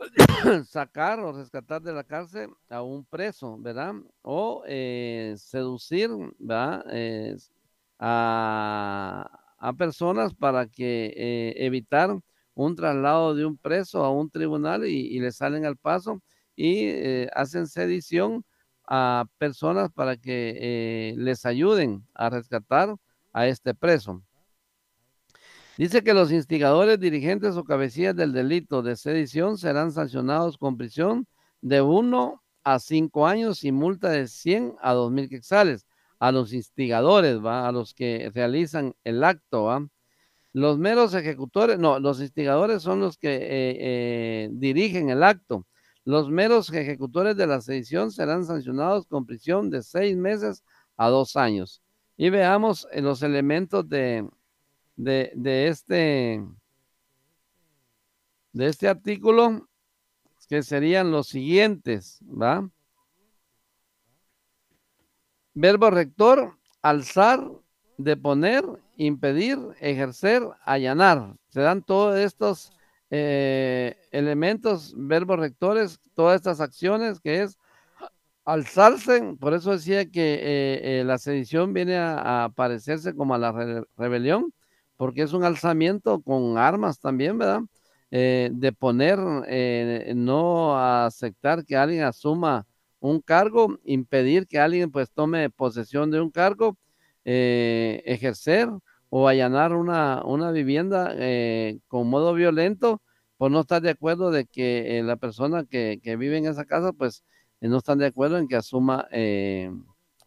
sacar o rescatar de la cárcel a un preso, ¿verdad? O eh, seducir, eh, a, a, personas para que eh, evitar un traslado de un preso a un tribunal y le salen al paso y eh, hacen sedición a personas para que les ayuden a rescatar a este preso. Dice que los instigadores, dirigentes o cabecillas del delito de sedición serán sancionados con prisión de 1 a 5 años y multa de 100 a mil quetzales. A los instigadores, ¿va? a los que realizan el acto. Los meros ejecutores, no, los instigadores son los que eh, eh, dirigen el acto. Los meros ejecutores de la sedición serán sancionados con prisión de seis meses a dos años. Y veamos eh, los elementos de, de, este de este artículo que serían los siguientes, ¿va? Verbo rector, alzar, deponer, impedir, ejercer, allanar. Se dan todos estos eh, elementos, verbos rectores, todas estas acciones que es alzarse. Por eso decía que eh, eh, la sedición viene a, parecerse como a la rebelión porque es un alzamiento con armas también, ¿verdad? Eh, de poner, eh, no aceptar que alguien asuma un cargo, impedir que alguien pues tome posesión de un cargo, eh, ejercer o allanar una, vivienda con modo violento, por no estar de acuerdo de que la persona que, vive en esa casa pues no están de acuerdo en que asuma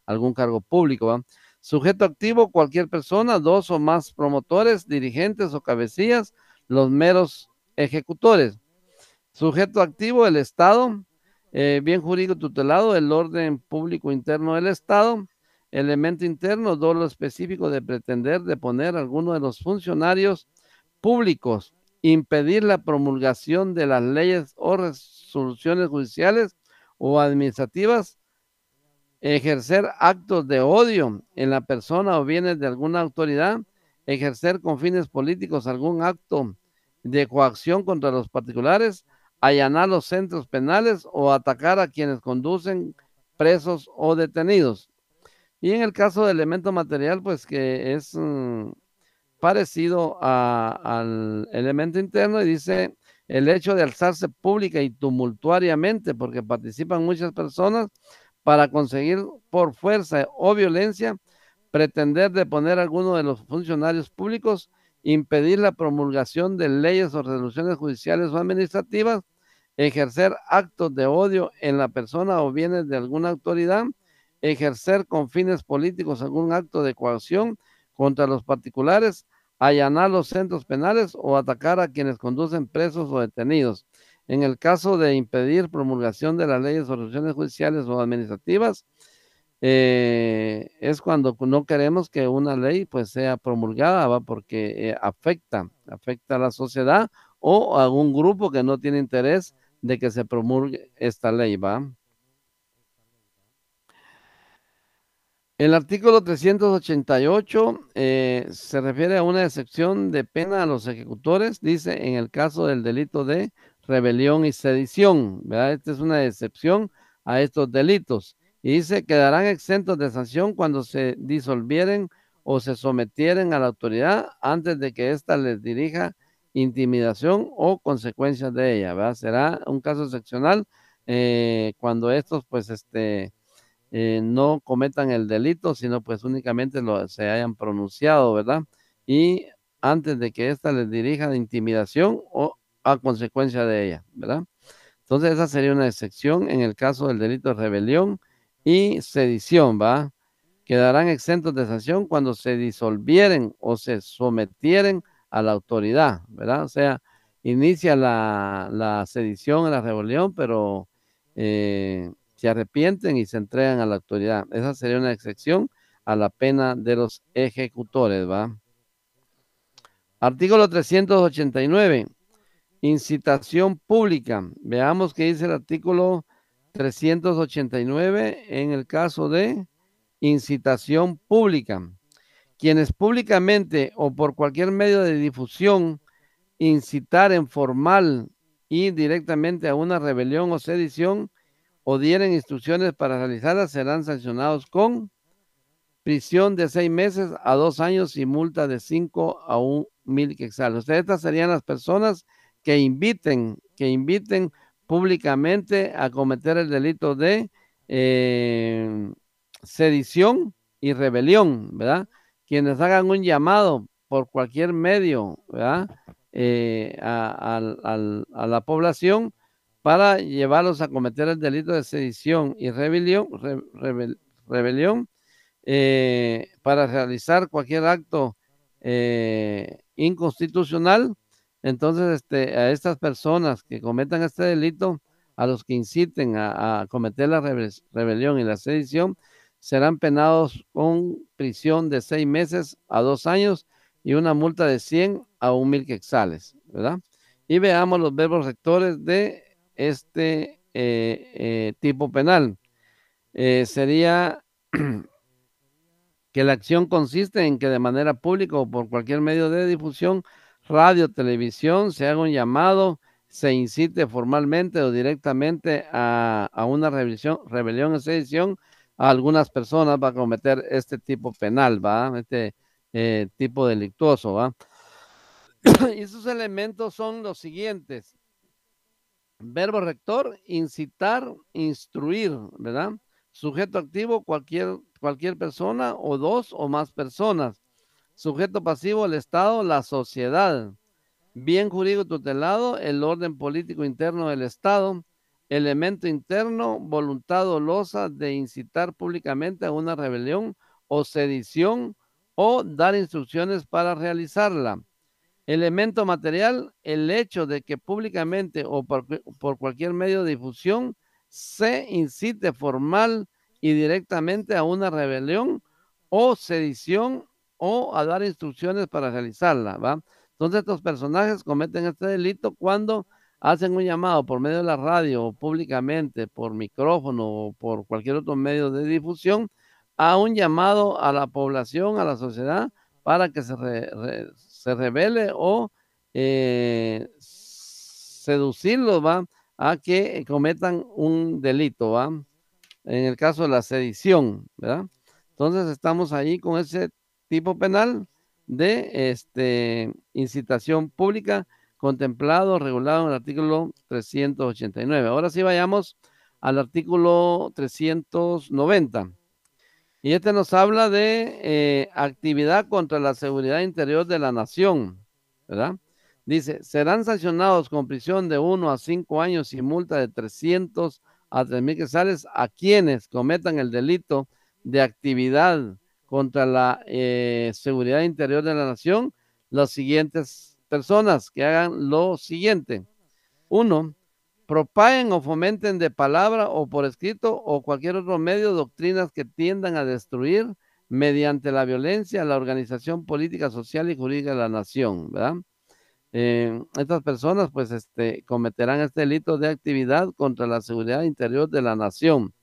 algún cargo público. ¿verdad?, Sujeto activo, cualquier persona, dos o más promotores, dirigentes o cabecillas, los meros ejecutores. Sujeto activo, el Estado, eh, bien jurídico tutelado, el orden público interno del Estado, elemento interno, dolo específico de pretender deponer a alguno de los funcionarios públicos, impedir la promulgación de las leyes o resoluciones judiciales o administrativas ejercer actos de odio en la persona o bienes de alguna autoridad, ejercer con fines políticos algún acto de coacción contra los particulares, allanar los centros penales o atacar a quienes conducen presos o detenidos. Y en el caso de elemento material, pues que es mm, parecido al elemento interno y dice el hecho de alzarse pública y tumultuariamente, porque participan muchas personas, para conseguir por fuerza o violencia pretender deponer a alguno de los funcionarios públicos, impedir la promulgación de leyes o resoluciones judiciales o administrativas, ejercer actos de odio en la persona o bienes de alguna autoridad, ejercer con fines políticos algún acto de coacción contra los particulares, allanar los centros penales o atacar a quienes conducen presos o detenidos en el caso de impedir promulgación de las leyes o resoluciones judiciales o administrativas, eh, es cuando no queremos que una ley pues sea promulgada, ¿va? porque eh, afecta, afecta a la sociedad o a algún grupo que no tiene interés de que se promulgue esta ley, ¿va? El artículo 388 eh, se refiere a una excepción de pena a los ejecutores, dice en el caso del delito de rebelión y sedición, ¿verdad? Esta es una excepción a estos delitos. Y dice, quedarán exentos de sanción cuando se disolvieren o se sometieren a la autoridad antes de que ésta les dirija intimidación o consecuencias de ella, ¿verdad? Será un caso excepcional eh, cuando estos, pues, este, eh, no cometan el delito, sino pues únicamente lo, se hayan pronunciado, ¿verdad? Y antes de que ésta les dirija intimidación o a consecuencia de ella, ¿verdad? Entonces esa sería una excepción en el caso del delito de rebelión y sedición, ¿va? Quedarán exentos de sanción cuando se disolvieren o se sometieren a la autoridad, ¿verdad? O sea, inicia la, la sedición, la rebelión, pero eh, se arrepienten y se entregan a la autoridad. Esa sería una excepción a la pena de los ejecutores, ¿va? Artículo 389. Incitación pública. Veamos qué dice el artículo 389 en el caso de incitación pública. Quienes públicamente o por cualquier medio de difusión incitar en formal y directamente a una rebelión o sedición o dieren instrucciones para realizarlas serán sancionados con prisión de seis meses a dos años y multa de cinco a un mil que estas serían las personas que inviten, que inviten públicamente a cometer el delito de eh, sedición y rebelión, ¿verdad? Quienes hagan un llamado por cualquier medio, ¿verdad? Eh, a, la población para llevarlos a cometer el delito de sedición y rebelión, rebelión eh, para realizar cualquier acto inconstitucional entonces, este, a estas personas que cometan este delito, a los que inciten a, cometer la rebelión y la sedición, serán penados con prisión de seis meses a dos años y una multa de 100 a un mil quexales, ¿verdad? Y veamos los verbos rectores de este eh, eh, tipo penal. Eh, sería que la acción consiste en que de manera pública o por cualquier medio de difusión radio, televisión, se haga un llamado, se incite formalmente o directamente a, una rebelión, rebelión sedición, a algunas personas va a cometer este tipo penal, ¿va? Este eh, tipo delictuoso, ¿va? y sus elementos son los siguientes. Verbo rector, incitar, instruir, ¿verdad? Sujeto activo, cualquier, cualquier persona o dos o más personas. Sujeto pasivo, el Estado, la sociedad. Bien jurídico tutelado, el orden político interno del Estado. Elemento interno, voluntad dolosa de incitar públicamente a una rebelión o sedición o dar instrucciones para realizarla. Elemento material, el hecho de que públicamente o por, cualquier medio de difusión se incite formal y directamente a una rebelión o sedición o a dar instrucciones para realizarla, ¿va? Entonces estos personajes cometen este delito cuando hacen un llamado por medio de la radio o públicamente, por micrófono o por cualquier otro medio de difusión, a un llamado a la población, a la sociedad, para que se, se revele o eh, seducirlos ¿va? a que cometan un delito, ¿va? en el caso de la sedición, ¿verdad? Entonces estamos ahí con ese tipo penal de este, incitación pública contemplado, regulado en el artículo 389. Ahora sí vayamos al artículo 390. Y este nos habla de eh, actividad contra la seguridad interior de la nación, ¿verdad? Dice, serán sancionados con prisión de 1 a 5 años y multa de 300 a 3.000 quetzales a quienes cometan el delito de actividad contra la eh, seguridad interior de la nación las siguientes personas que hagan lo siguiente. Uno, propaguen o fomenten de palabra o por escrito o cualquier otro medio doctrinas que tiendan a destruir mediante la violencia la organización política, social y jurídica de la nación, ¿verdad? Eh, estas personas pues este, cometerán este delito de actividad contra la seguridad interior de la nación.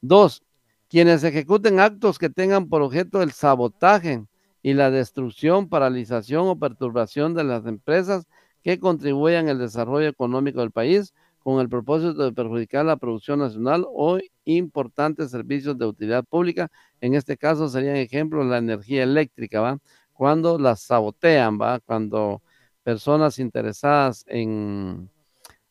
Dos, quienes ejecuten actos que tengan por objeto el sabotaje y la destrucción, paralización o perturbación de las empresas que contribuyan al desarrollo económico del país con el propósito de perjudicar la producción nacional o importantes servicios de utilidad pública. En este caso serían ejemplos la energía eléctrica, ¿va? Cuando las sabotean, ¿va? Cuando personas interesadas en,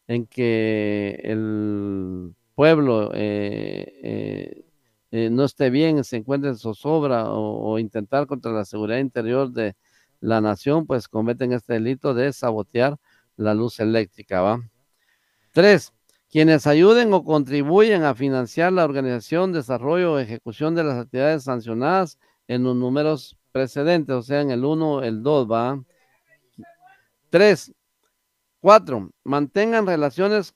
en que el pueblo eh, eh, eh, no esté bien, se encuentre en zozobra o, o, intentar contra la seguridad interior de la nación, pues cometen este delito de sabotear la luz eléctrica, ¿va? Tres, quienes ayuden o contribuyen a financiar la organización, desarrollo o ejecución de las actividades sancionadas en los números precedentes, o sea, en el 1, el 2, ¿va? Tres, cuatro, mantengan relaciones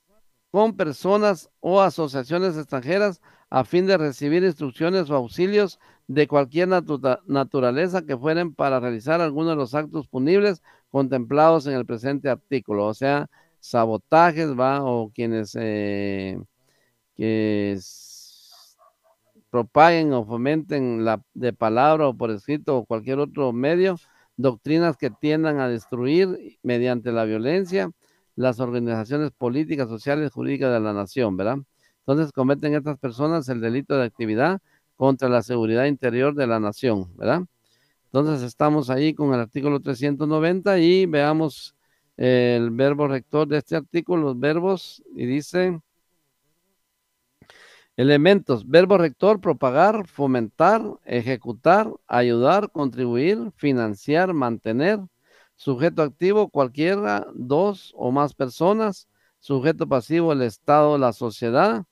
con personas o asociaciones extranjeras a fin de recibir instrucciones o auxilios de cualquier naturaleza que fueren para realizar alguno de los actos punibles contemplados en el presente artículo, o sea, sabotajes, va, o eh, quienes propaguen o fomenten la, de palabra o por escrito o cualquier otro medio doctrinas que tiendan a destruir mediante la violencia las organizaciones políticas, sociales, jurídicas de la nación, ¿verdad? Entonces cometen estas personas el delito de actividad contra la seguridad interior de la nación, ¿verdad? Entonces estamos ahí con el artículo 390 y veamos eh, el verbo rector de este artículo, los verbos, y dice, elementos, verbo rector, propagar, fomentar, ejecutar, ayudar, contribuir, financiar, mantener, sujeto activo, cualquiera, dos o más personas, sujeto pasivo, el Estado, la sociedad,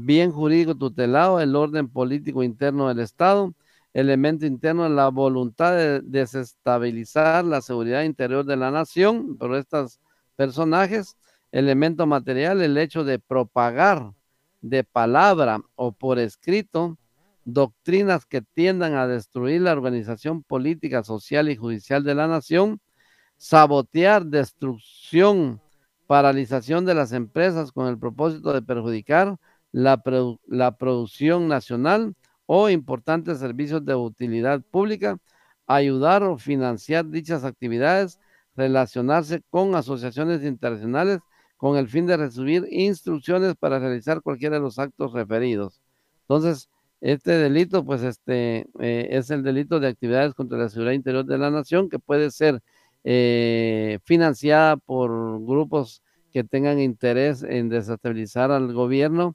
bien jurídico tutelado, el orden político interno del Estado, elemento interno, la voluntad de desestabilizar la seguridad interior de la nación por estos personajes, elemento material, el hecho de propagar de palabra o por escrito doctrinas que tiendan a destruir la organización política, social y judicial de la nación, sabotear destrucción, paralización de las empresas con el propósito de perjudicar, la, producción nacional o importantes servicios de utilidad pública, ayudar o financiar dichas actividades, relacionarse con asociaciones internacionales con el fin de recibir instrucciones para realizar cualquiera de los actos referidos. Entonces, este delito, pues este eh, es el delito de actividades contra la seguridad interior de la nación que puede ser eh, financiada por grupos que tengan interés en desestabilizar al gobierno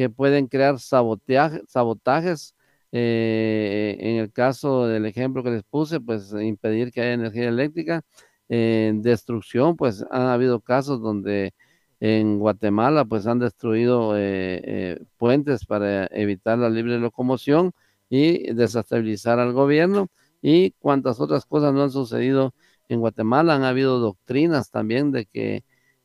que pueden crear sabotajes. Eh, en el caso del ejemplo que les puse, pues impedir que haya energía eléctrica. destrucción, pues han habido casos donde en Guatemala pues han destruido eh, eh, puentes para evitar la libre locomoción y desestabilizar al gobierno y cuantas otras cosas no han sucedido en Guatemala. Han habido doctrinas también de que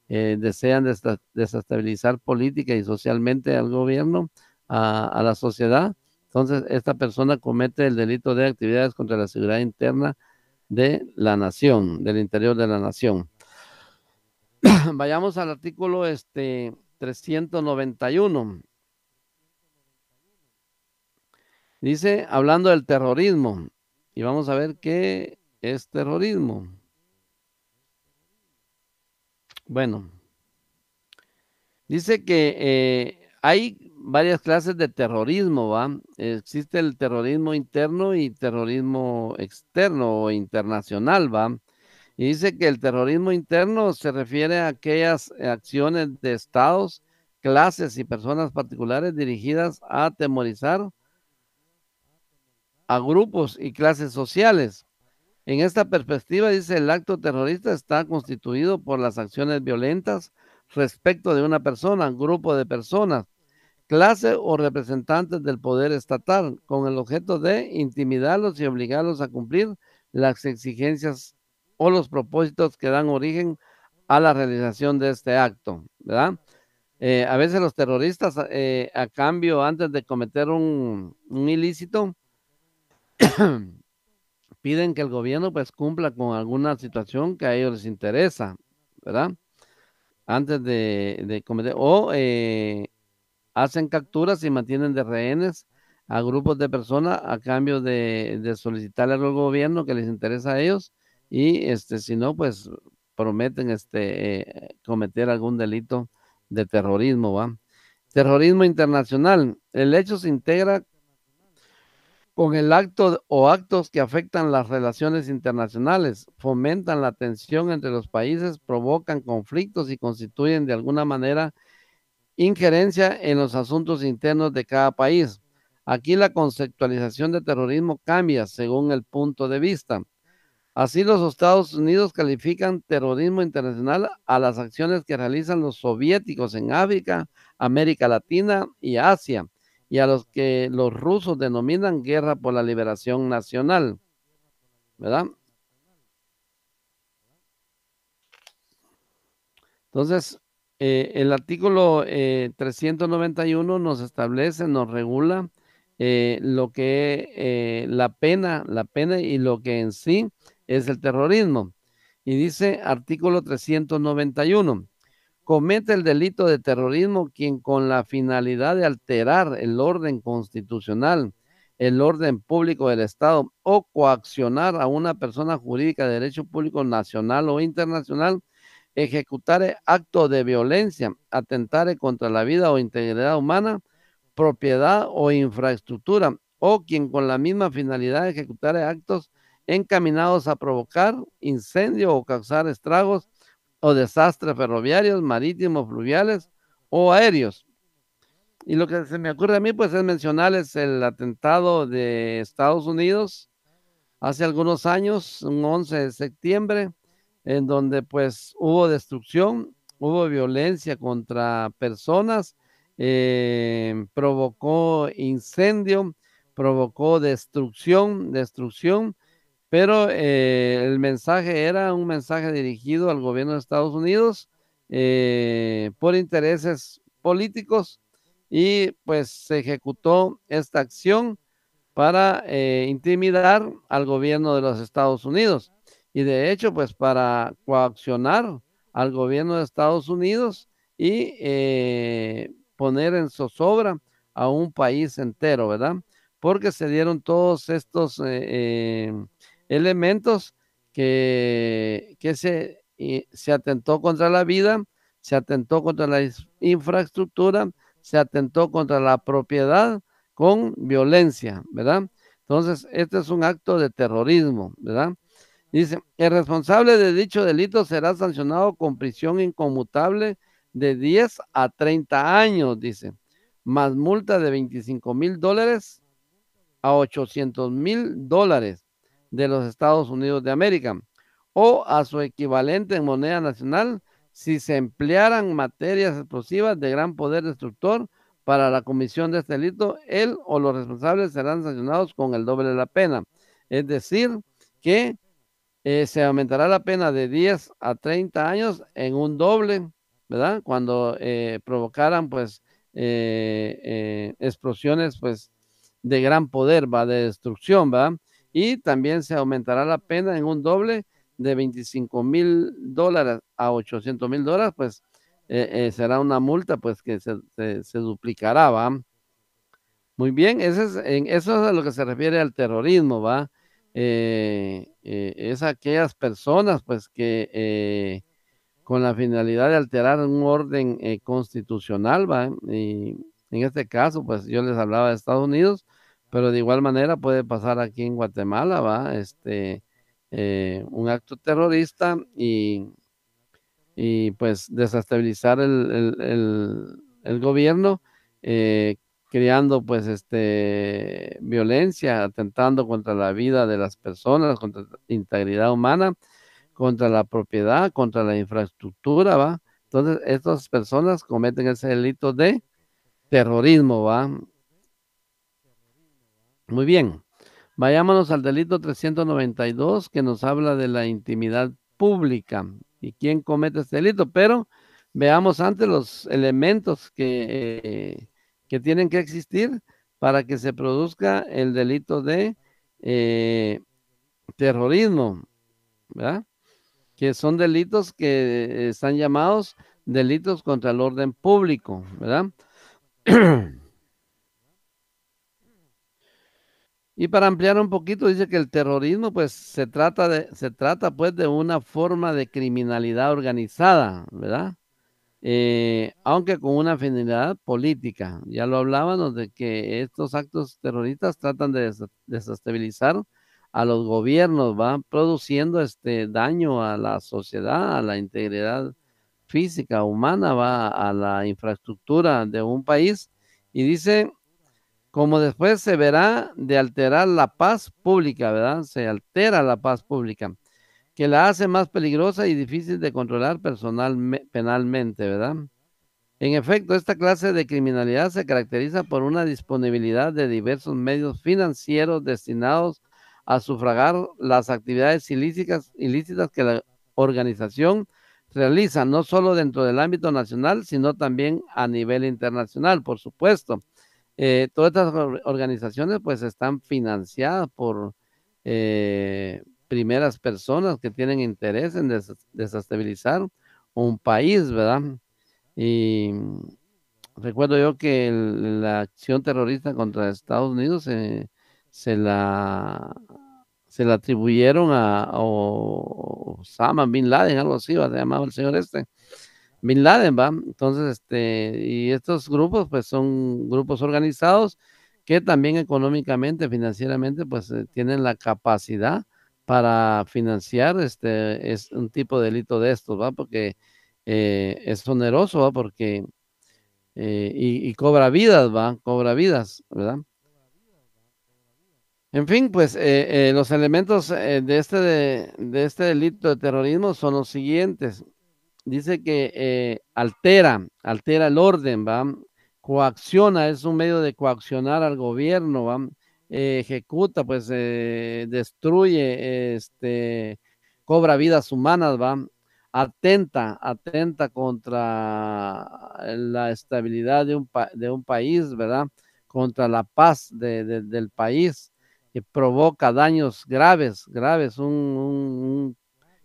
eh, desean desestabilizar política y socialmente al gobierno, a, la sociedad. Entonces, esta persona comete el delito de actividades contra la seguridad interna de la nación, del interior de la nación. Vayamos al artículo este, 391. Dice, hablando del terrorismo, y vamos a ver qué es terrorismo. Bueno, dice que eh, hay varias clases de terrorismo, ¿va? Existe el terrorismo interno y terrorismo externo o internacional, ¿va? Y dice que el terrorismo interno se refiere a aquellas acciones de estados, clases y personas particulares dirigidas a atemorizar a grupos y clases sociales. En esta perspectiva, dice, el acto terrorista está constituido por las acciones violentas respecto de una persona, grupo de personas, clase o representantes del poder estatal, con el objeto de intimidarlos y obligarlos a cumplir las exigencias o los propósitos que dan origen a la realización de este acto, ¿verdad? Eh, a veces los terroristas, eh, a cambio, antes de cometer un ilícito, piden que el gobierno pues cumpla con alguna situación que a ellos les interesa, ¿verdad? Antes de, cometer, o eh, hacen capturas y mantienen de rehenes a grupos de personas a cambio de, solicitarle al gobierno que les interesa a ellos y este si no pues prometen este eh, cometer algún delito de terrorismo, ¿va? Terrorismo internacional. El hecho se integra con el acto o actos que afectan las relaciones internacionales, fomentan la tensión entre los países, provocan conflictos y constituyen de alguna manera injerencia en los asuntos internos de cada país. Aquí la conceptualización de terrorismo cambia según el punto de vista. Así los Estados Unidos califican terrorismo internacional a las acciones que realizan los soviéticos en África, América Latina y Asia y a los que los rusos denominan guerra por la liberación nacional. ¿Verdad? Entonces, eh, el artículo 391 eh, nos establece, nos regula eh, lo que la pena, la pena y lo que en sí es el terrorismo. Y dice artículo 391 comete el delito de terrorismo quien con la finalidad de alterar el orden constitucional, el orden público del Estado o coaccionar a una persona jurídica de derecho público nacional o internacional, ejecutar actos de violencia, atentar contra la vida o integridad humana, propiedad o infraestructura, o quien con la misma finalidad ejecutar actos encaminados a provocar incendio o causar estragos o desastres ferroviarios, marítimos, fluviales o aéreos. Y lo que se me ocurre a mí, pues, es mencionarles el atentado de Estados Unidos hace algunos años, un 11 de septiembre, en donde, pues, hubo destrucción, hubo violencia contra personas, eh, provocó incendio, provocó destrucción, destrucción pero eh, el mensaje era un mensaje dirigido al gobierno de Estados Unidos eh, por intereses políticos y pues se ejecutó esta acción para eh, intimidar al gobierno de los Estados Unidos y de hecho pues para coaccionar al gobierno de Estados Unidos y poner en zozobra a un país entero, ¿verdad? Porque se dieron todos estos elementos que, que se, se atentó contra la vida, se atentó contra la infraestructura, se atentó contra la propiedad con violencia, ¿verdad? Entonces, este es un acto de terrorismo, ¿verdad? Dice, el responsable de dicho delito será sancionado con prisión incomutable de 10 a 30 años, dice, más multa de 25 mil dólares a 800 mil dólares de los Estados Unidos de América o a su equivalente en moneda nacional si se emplearan materias explosivas de gran poder destructor para la comisión de este delito, él o los responsables serán sancionados con el doble de la pena. Es decir, que eh, se aumentará la pena de 10 a 30 años en un doble, ¿verdad? Cuando eh, provocaran, pues, eh, explosiones, pues, de gran poder, ¿va? De destrucción, ¿verdad? y también se aumentará la pena en un doble de 25 mil dólares a 800 mil dólares, pues eh, eh, será una multa pues que se, duplicará, ¿va? Muy bien, eso es, en eso es a lo que se refiere al terrorismo, ¿va? Eh, eh es aquellas personas pues que con la finalidad de alterar un orden constitucional, ¿va? Y en este caso, pues yo les hablaba de Estados Unidos, pero de igual manera puede pasar aquí en Guatemala, ¿va? Este, eh, un acto terrorista y, y pues desestabilizar el, gobierno, eh, creando pues este, violencia, atentando contra la vida de las personas, contra la integridad humana, contra la propiedad, contra la infraestructura, ¿va? Entonces, estas personas cometen ese delito de terrorismo, ¿va? Muy bien, vayámonos al delito 392 que nos habla de la intimidad pública y quién comete este delito, pero veamos antes los elementos que, eh, que tienen que existir para que se produzca el delito de eh, terrorismo, ¿verdad? que son delitos que eh, están llamados delitos contra el orden público, ¿verdad? Y para ampliar un poquito, dice que el terrorismo, pues, se trata de, se trata pues de una forma de criminalidad organizada, ¿verdad? Eh, aunque con una finalidad política. Ya lo hablábamos de que estos actos terroristas tratan de desestabilizar a los gobiernos, van produciendo este daño a la sociedad, a la integridad física, humana, va a la infraestructura de un país. Y dice como después se verá de alterar la paz pública, ¿verdad? Se altera la paz pública, que la hace más peligrosa y difícil de controlar personal, penalmente, ¿verdad? En efecto, esta clase de criminalidad se caracteriza por una disponibilidad de diversos medios financieros destinados a sufragar las actividades ilícitas, ilícitas que la organización realiza, no solo dentro del ámbito nacional, sino también a nivel internacional, por supuesto eh, todas estas organizaciones pues están financiadas por eh, primeras personas que tienen interés en desestabilizar un país, ¿verdad? Y recuerdo yo que la acción terrorista contra Estados Unidos se, la se la atribuyeron a, Osama Bin Laden, algo así, se llamaba el señor este. Bin Laden, ¿va? Entonces, este, y estos grupos, pues son grupos organizados que también económicamente, financieramente, pues eh, tienen la capacidad para financiar este es un tipo de delito de estos, ¿va? Porque eh, es oneroso, ¿va? Porque eh, y, cobra vidas, ¿va? Cobra vidas, ¿verdad? En fin, pues los elementos de, este, de, de este delito de terrorismo son los siguientes dice que eh, altera, altera el orden, ¿va? Coacciona, es un medio de coaccionar al gobierno, ¿va? Eh, ejecuta, pues eh, destruye, este, cobra vidas humanas, ¿va? Atenta, atenta contra la estabilidad de un, de un país, ¿verdad? Contra la paz del país, que provoca daños graves, graves, un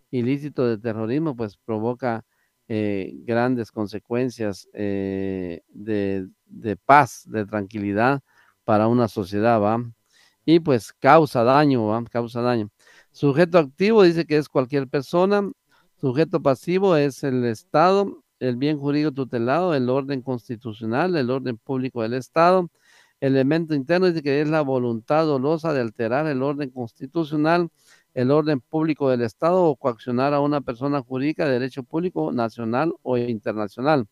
ilícito de terrorismo, pues provoca eh, grandes consecuencias eh, de, paz, de tranquilidad para una sociedad, ¿va? Y pues causa daño, ¿va? Causa daño. Sujeto activo dice que es cualquier persona. Sujeto pasivo es el Estado, el bien jurídico tutelado, el orden constitucional, el orden público del Estado. Elemento interno dice que es la voluntad dolosa de alterar el orden constitucional, el orden público del Estado o coaccionar a una persona jurídica de derecho público nacional o internacional.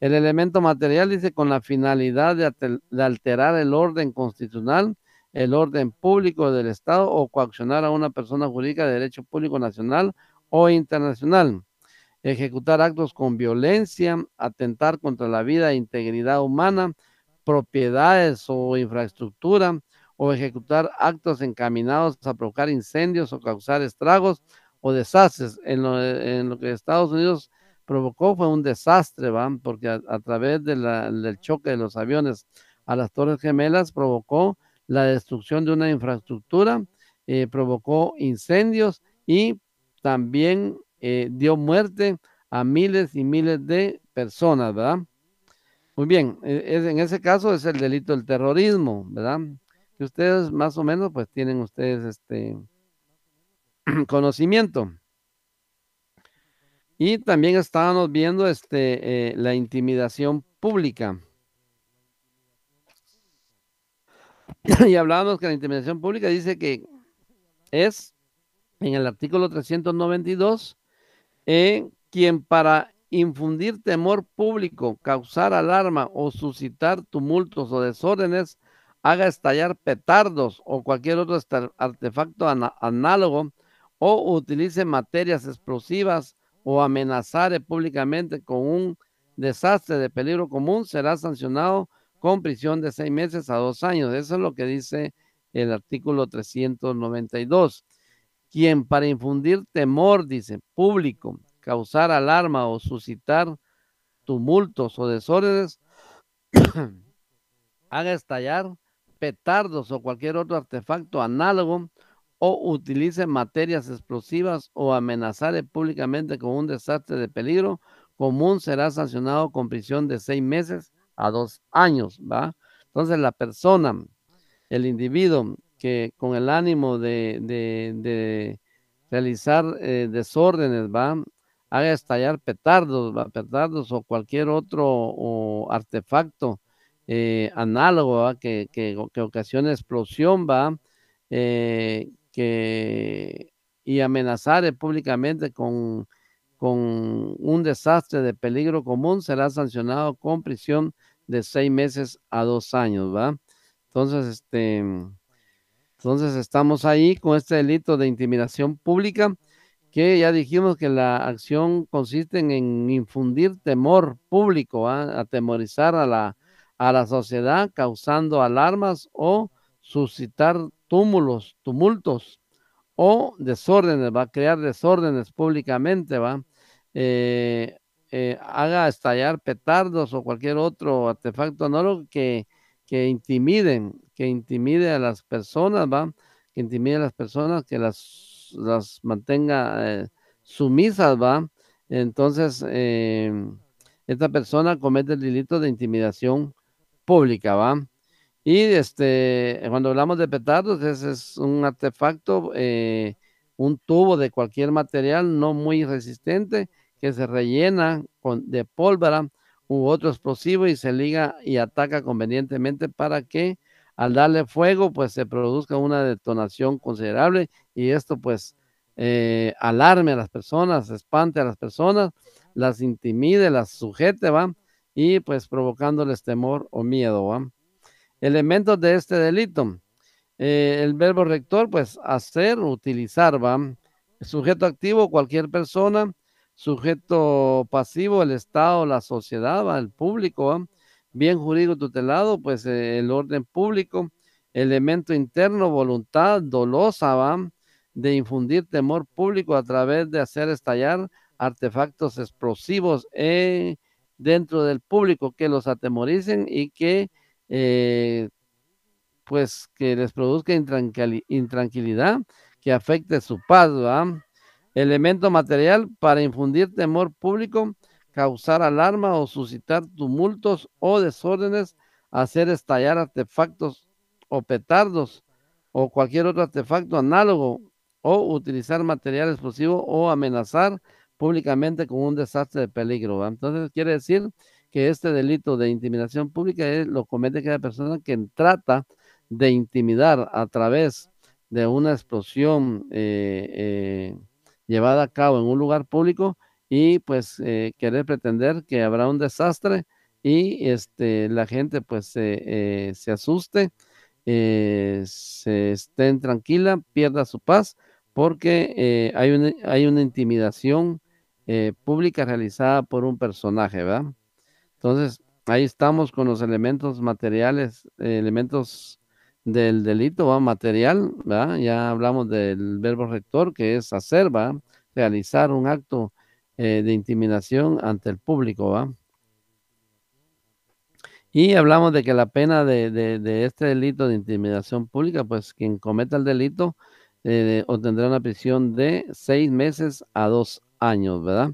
El elemento material dice con la finalidad de, alterar el orden constitucional, el orden público del Estado o coaccionar a una persona jurídica de derecho público nacional o internacional. Ejecutar actos con violencia, atentar contra la vida e integridad humana, propiedades o infraestructura, o ejecutar actos encaminados a provocar incendios o causar estragos o desastres. En lo, que Estados Unidos provocó fue un desastre, ¿van? porque a, través del choque de los aviones a las Torres Gemelas provocó la destrucción de una infraestructura, eh, provocó incendios y también eh, dio muerte a miles y miles de personas, ¿verdad? Muy bien, e, e, en ese caso es el delito del terrorismo, ¿verdad? que ustedes más o menos pues tienen ustedes este conocimiento. Y también estábamos viendo este, eh, la intimidación pública. y hablábamos que la intimidación pública dice que es en el artículo 392 eh, quien para infundir temor público, causar alarma o suscitar tumultos o desórdenes haga estallar petardos o cualquier otro artefacto análogo o utilice materias explosivas o amenazare públicamente con un desastre de peligro común, será sancionado con prisión de seis meses a dos años. Eso es lo que dice el artículo 392. Quien para infundir temor, dice, público, causar alarma o suscitar tumultos o desórdenes, haga estallar petardos o cualquier otro artefacto análogo o utilice materias explosivas o amenazar públicamente con un desastre de peligro común será sancionado con prisión de seis meses a dos años, ¿va? Entonces la persona, el individuo que con el ánimo de, realizar eh, desórdenes, ¿va? Haga estallar petardos, petardos o cualquier otro artefacto eh, análogo que, que, que, ocasiona explosión, va, eh, y amenazar eh, públicamente con, un desastre de peligro común será sancionado con prisión de seis meses a dos años, va. Entonces, este, entonces estamos ahí con este delito de intimidación pública que ya dijimos que la acción consiste en infundir temor público, a atemorizar a la, a la sociedad causando alarmas o suscitar túmulos, tumultos o desórdenes, va a crear desórdenes públicamente, va, eh, eh, haga estallar petardos o cualquier otro artefacto no que, que intimiden, que intimide a las personas, va, que intimide a las personas, que las, las mantenga eh, sumisas, va. Entonces, esta persona comete el delito de intimidación pública, ¿va? Y este, cuando hablamos de petardos, ese es un artefacto, eh, un tubo de cualquier material no muy resistente que se rellena con, de pólvora u otro explosivo y se liga y ataca convenientemente para que al darle fuego pues se produzca una detonación considerable y esto pues eh, alarme a las personas, espante a las personas, las intimide, las sujete, ¿va? y pues provocándoles temor o miedo. ¿va? Elementos de este delito. Eh, el verbo rector, pues hacer, utilizar, ¿va? Sujeto activo, cualquier persona. Sujeto pasivo, el Estado, la sociedad, ¿va? el público. ¿va? Bien jurídico tutelado, pues eh, el orden público. Elemento interno, voluntad dolosa, ¿va? De infundir temor público a través de hacer estallar artefactos explosivos e dentro del público que los atemoricen y que eh, pues que les produzca intranquilidad, que afecte su paz, ¿verdad? Elemento material para infundir temor público, causar alarma o suscitar tumultos o desórdenes, hacer estallar artefactos o petardos o cualquier otro artefacto análogo o utilizar material explosivo o amenazar públicamente con un desastre de peligro. Entonces quiere decir que este delito de intimidación pública eh, lo comete cada persona que trata de intimidar a través de una explosión eh, eh, llevada a cabo en un lugar público y pues querer pretender que habrá un desastre y este, la gente pues se asuste, se estén tranquila, pierda su paz porque hay, hay una intimidación eh, pública realizada por un personaje, ¿verdad? Entonces, ahí estamos con los elementos materiales, eh, elementos del delito, material, ¿verdad? Ya hablamos del verbo rector, que es hacer, ¿verdad? Realizar un acto eh, de intimidación ante el público, ¿verdad? Y hablamos de que la pena de, este delito de intimidación pública, pues quien cometa el delito obtendrá una prisión de seis meses a dos años años, ¿verdad?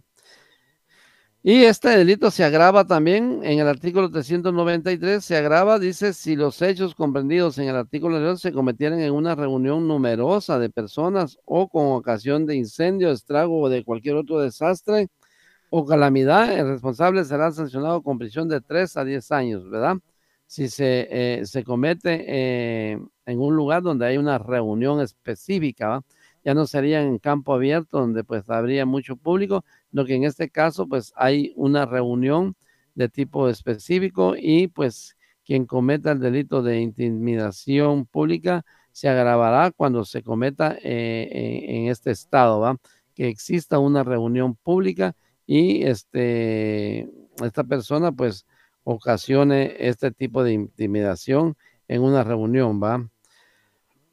Y este delito se agrava también en el artículo 393, se agrava, dice, si los hechos comprendidos en el artículo se cometieran en una reunión numerosa de personas o con ocasión de incendio, estrago o de cualquier otro desastre o calamidad, el responsable será sancionado con prisión de 3 a 10 años, ¿verdad? Si se, eh, se comete eh, en un lugar donde hay una reunión específica, ¿verdad? ya no sería en campo abierto donde pues habría mucho público, lo que en este caso pues hay una reunión de tipo específico y pues quien cometa el delito de intimidación pública se agravará cuando se cometa en, eh, e, en, este estado, ¿va? que exista una reunión pública y este, esta persona pues ocasione este tipo de intimidación en una reunión, ¿va?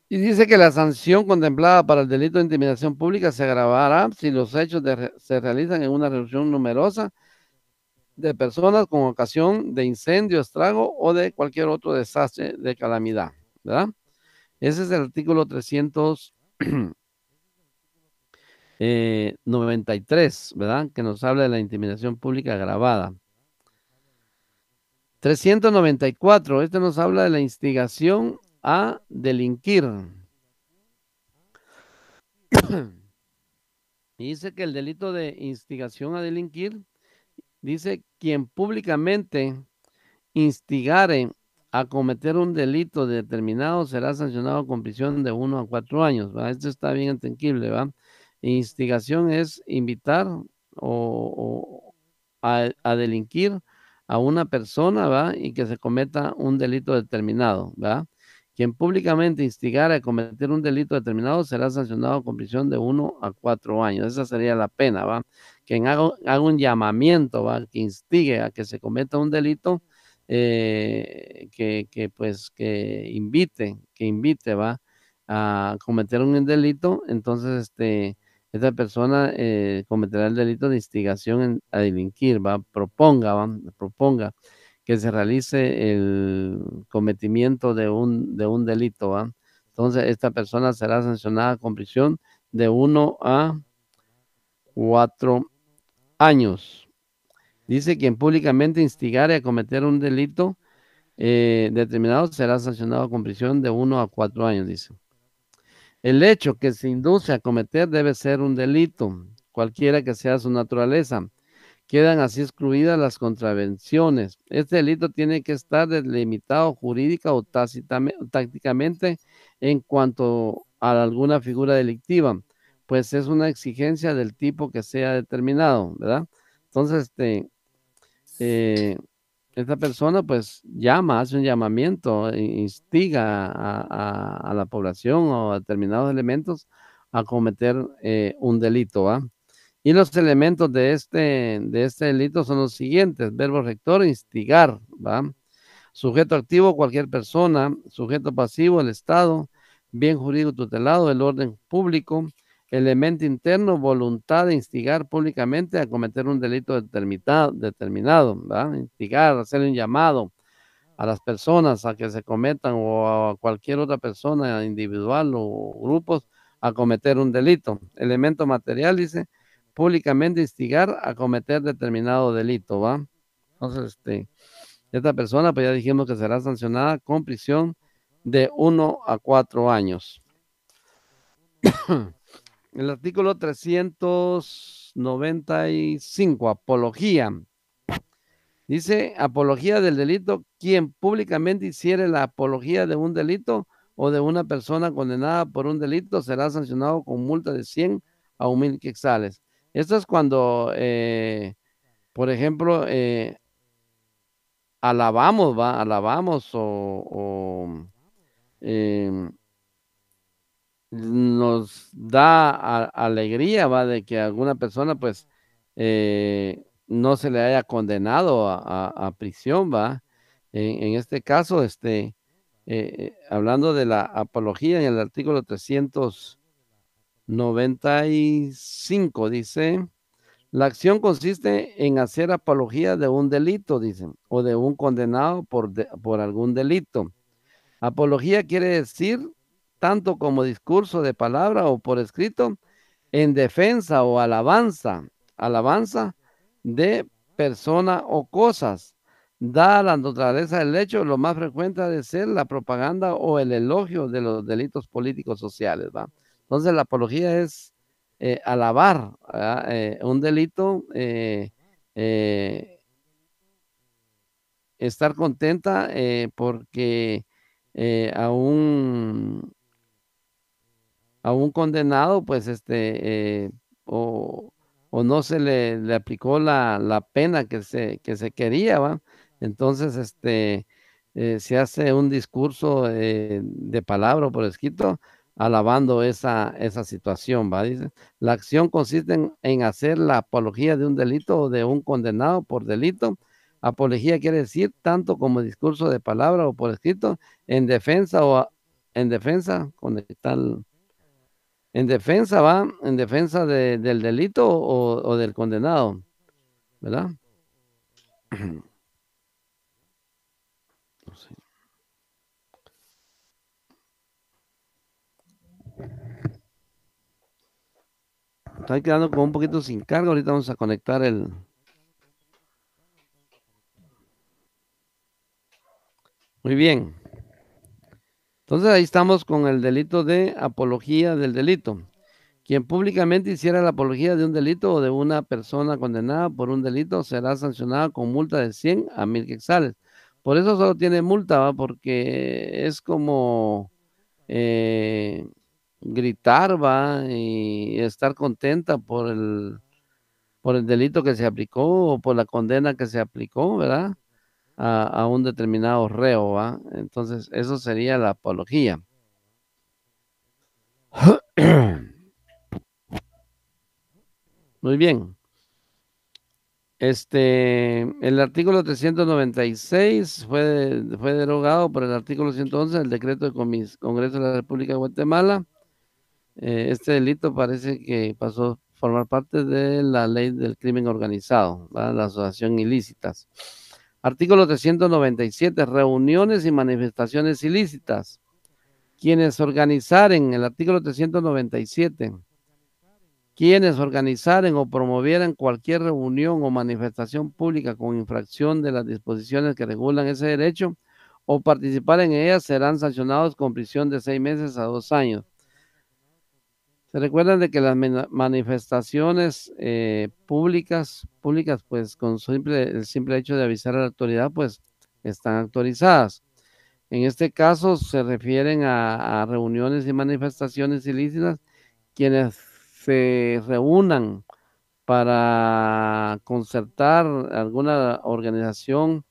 Y dice que la sanción contemplada para el delito de intimidación pública se agravará si los hechos se realizan en una reunión numerosa de personas con ocasión de incendio, estrago o de cualquier otro desastre de calamidad. ¿Verdad? Ese es el artículo 393, eh, ¿verdad? Que nos habla de la intimidación pública agravada. 394, este nos habla de la instigación a delinquir. dice que el delito de instigación a delinquir, dice quien públicamente instigare a cometer un delito determinado será sancionado con prisión de uno a cuatro años. ¿va? Esto está bien entendible, ¿va? Instigación es invitar o, a, a, delinquir a una persona, ¿va? Y que se cometa un delito determinado, ¿va? Quien públicamente instigara a cometer un delito determinado será sancionado con prisión de uno a cuatro años. Esa sería la pena, ¿va? Quien haga, un llamamiento, ¿va? Que instigue a que se cometa un delito, eh, que, pues que invite, que invite, ¿va? A cometer un delito, entonces este, esta persona eh, cometerá el delito de instigación a delinquir, ¿va? Proponga, ¿va? Proponga que se realice el cometimiento de un, de un delito. Entonces, esta persona será sancionada con prisión de 1 a 4 años. Dice quien públicamente instigare a cometer un delito eh, determinado será sancionado con prisión de 1 a 4 años, dice. El hecho que se induce a cometer debe ser un delito, cualquiera que sea su naturaleza Quedan así excluidas las contravenciones. Este delito tiene que estar delimitado jurídica o tácticamente en cuanto a alguna figura delictiva, pues es una exigencia del tipo que sea determinado, ¿verdad? Entonces, este, eh, esta persona pues llama, hace un llamamiento, eh, instiga a, la población o a determinados elementos a cometer eh, un delito, ¿ah? Y los elementos de este, de este delito son los siguientes. Verbo rector, instigar, ¿va? Sujeto activo, cualquier persona. Sujeto pasivo, el Estado. Bien jurídico tutelado, el orden público. Elemento interno, voluntad de instigar públicamente a cometer un delito determinado, ¿va? Instigar, hacer un llamado a las personas a que se cometan o a cualquier otra persona individual o grupos a cometer un delito. Elemento material, dice, públicamente instigar a cometer determinado delito, ¿va? Entonces, este, esta persona, pues ya dijimos que será sancionada con prisión de 1 a 4 años. El artículo 395, apología. Dice, apología del delito, quien públicamente hiciere la apología de un delito o de una persona condenada por un delito será sancionado con multa de 100 a 1.000 quetzales. Esto es cuando, eh, por ejemplo, eh, alabamos, va, alabamos o, em, nos da alegría, va, de que alguna persona, pues, eh, no se le haya condenado a, prisión, va. En, este caso, este, hablando de la apología en el artículo 300. 95, dice. La acción consiste en hacer apología de un delito, dicen, o de un condenado por, por algún delito. Apología quiere decir tanto como discurso de palabra o por escrito en defensa o alabanza, alabanza de persona o cosas. Da la naturaleza del hecho, lo más frecuente ha de ser la propaganda o el elogio de los delitos políticos sociales, ¿va? Entonces la apología es eh, alabar eh, un delito, eh, estar contenta porque a un, a, un, condenado, pues este, o, no se le, aplicó la, la, pena que se, que se quería, ¿va? Entonces, este, se hace un discurso de palabra por escrito alabando esa, esa situación, ¿va? Dice, la acción consiste en, hacer la apología de un delito o de un condenado por delito. Apología quiere decir tanto como discurso de palabra o por escrito en defensa o en defensa, tal en defensa, ¿va? En defensa del delito o, o del condenado, ¿verdad? Están quedando como un poquito sin carga. Ahorita vamos a conectar el. Muy bien. Entonces ahí estamos con el delito de apología del delito. Quien públicamente hiciera la apología de un delito o de una persona condenada por un delito será sancionada con multa de 100 a 1000 quetzales. Por eso solo tiene multa, ¿va? porque es como eh, gritar, va, y estar contenta por el, por el delito que se aplicó o por la condena que se aplicó, ¿verdad? A, un determinado reo, ¿va? Entonces, eso sería la apología. Muy bien. Este, el artículo 396 fue, fue derogado por el artículo 111 del decreto de Congreso de la República de Guatemala eh, este delito parece que pasó a formar parte de la ley del crimen organizado, la asociación ilícitas. Artículo 397, reuniones y manifestaciones ilícitas. Quienes organizaren, el artículo 397, quienes organizaren o promovieran cualquier reunión o manifestación pública con infracción de las disposiciones que regulan ese derecho o participar en ellas serán sancionados con prisión de seis meses a dos años se recuerdan de que las manifestaciones eh, públicas, públicas, pues con simple, el simple hecho de avisar a la autoridad, pues están autorizadas. En este caso se refieren a, a reuniones y manifestaciones ilícitas quienes se reúnan para concertar alguna organización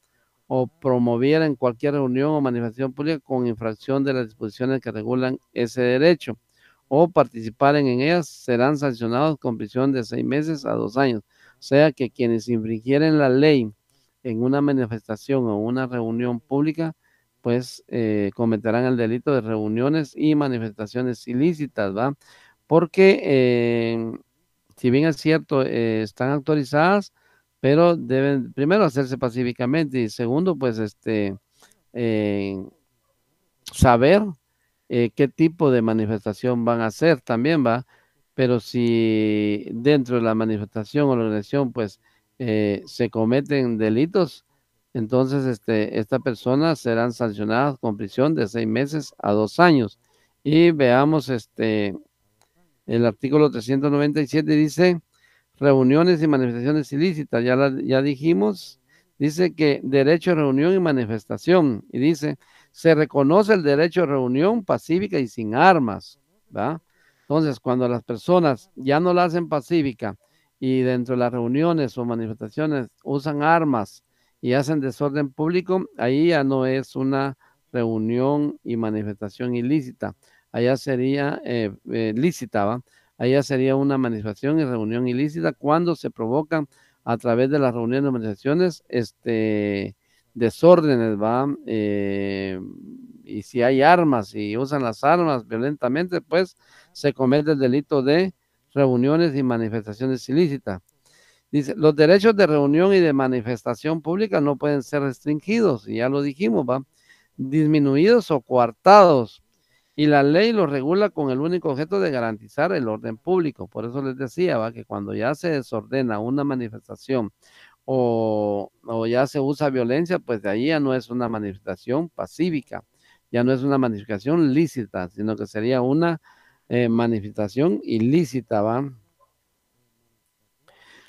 o promover en cualquier reunión o manifestación pública con infracción de las disposiciones que regulan ese derecho o participaren en ellas serán sancionados con prisión de seis meses a dos años. O sea que quienes infringieren la ley en una manifestación o una reunión pública, pues eh, cometerán el delito de reuniones y manifestaciones ilícitas, ¿va? Porque eh, si bien es cierto, eh, están autorizadas, pero deben primero hacerse pacíficamente y segundo, pues este, saber eh, qué tipo de manifestación van a hacer también, va. Pero si dentro de la manifestación o la organización, pues eh, se cometen delitos, entonces este, estas personas serán sancionadas con prisión de seis meses a dos años. Y veamos, este, el artículo 397 dice, reuniones y manifestaciones ilícitas, ya, ya dijimos, dice que derecho a reunión y manifestación, y dice, se reconoce el derecho a reunión pacífica y sin armas, ¿va? Entonces, cuando las personas ya no la hacen pacífica y dentro de las reuniones o manifestaciones usan armas y hacen desorden público, ahí ya no es una reunión y manifestación ilícita. Allá sería eh, eh lícita, ¿va? Allá sería una manifestación y reunión ilícita cuando se provocan a través de las reuniones y manifestaciones este, desórdenes, va, eh, y si hay armas y usan las armas violentamente, pues se comete el delito de reuniones y manifestaciones ilícitas. Dice, los derechos de reunión y de manifestación pública no pueden ser restringidos, y ya lo dijimos, va, disminuidos o coartados, y la ley lo regula con el único objeto de garantizar el orden público. Por eso les decía, va, que cuando ya se desordena una manifestación, o, ya se usa violencia, pues de ahí ya no es una manifestación pacífica, ya no es una manifestación lícita, sino que sería una eh, manifestación ilícita, ¿va?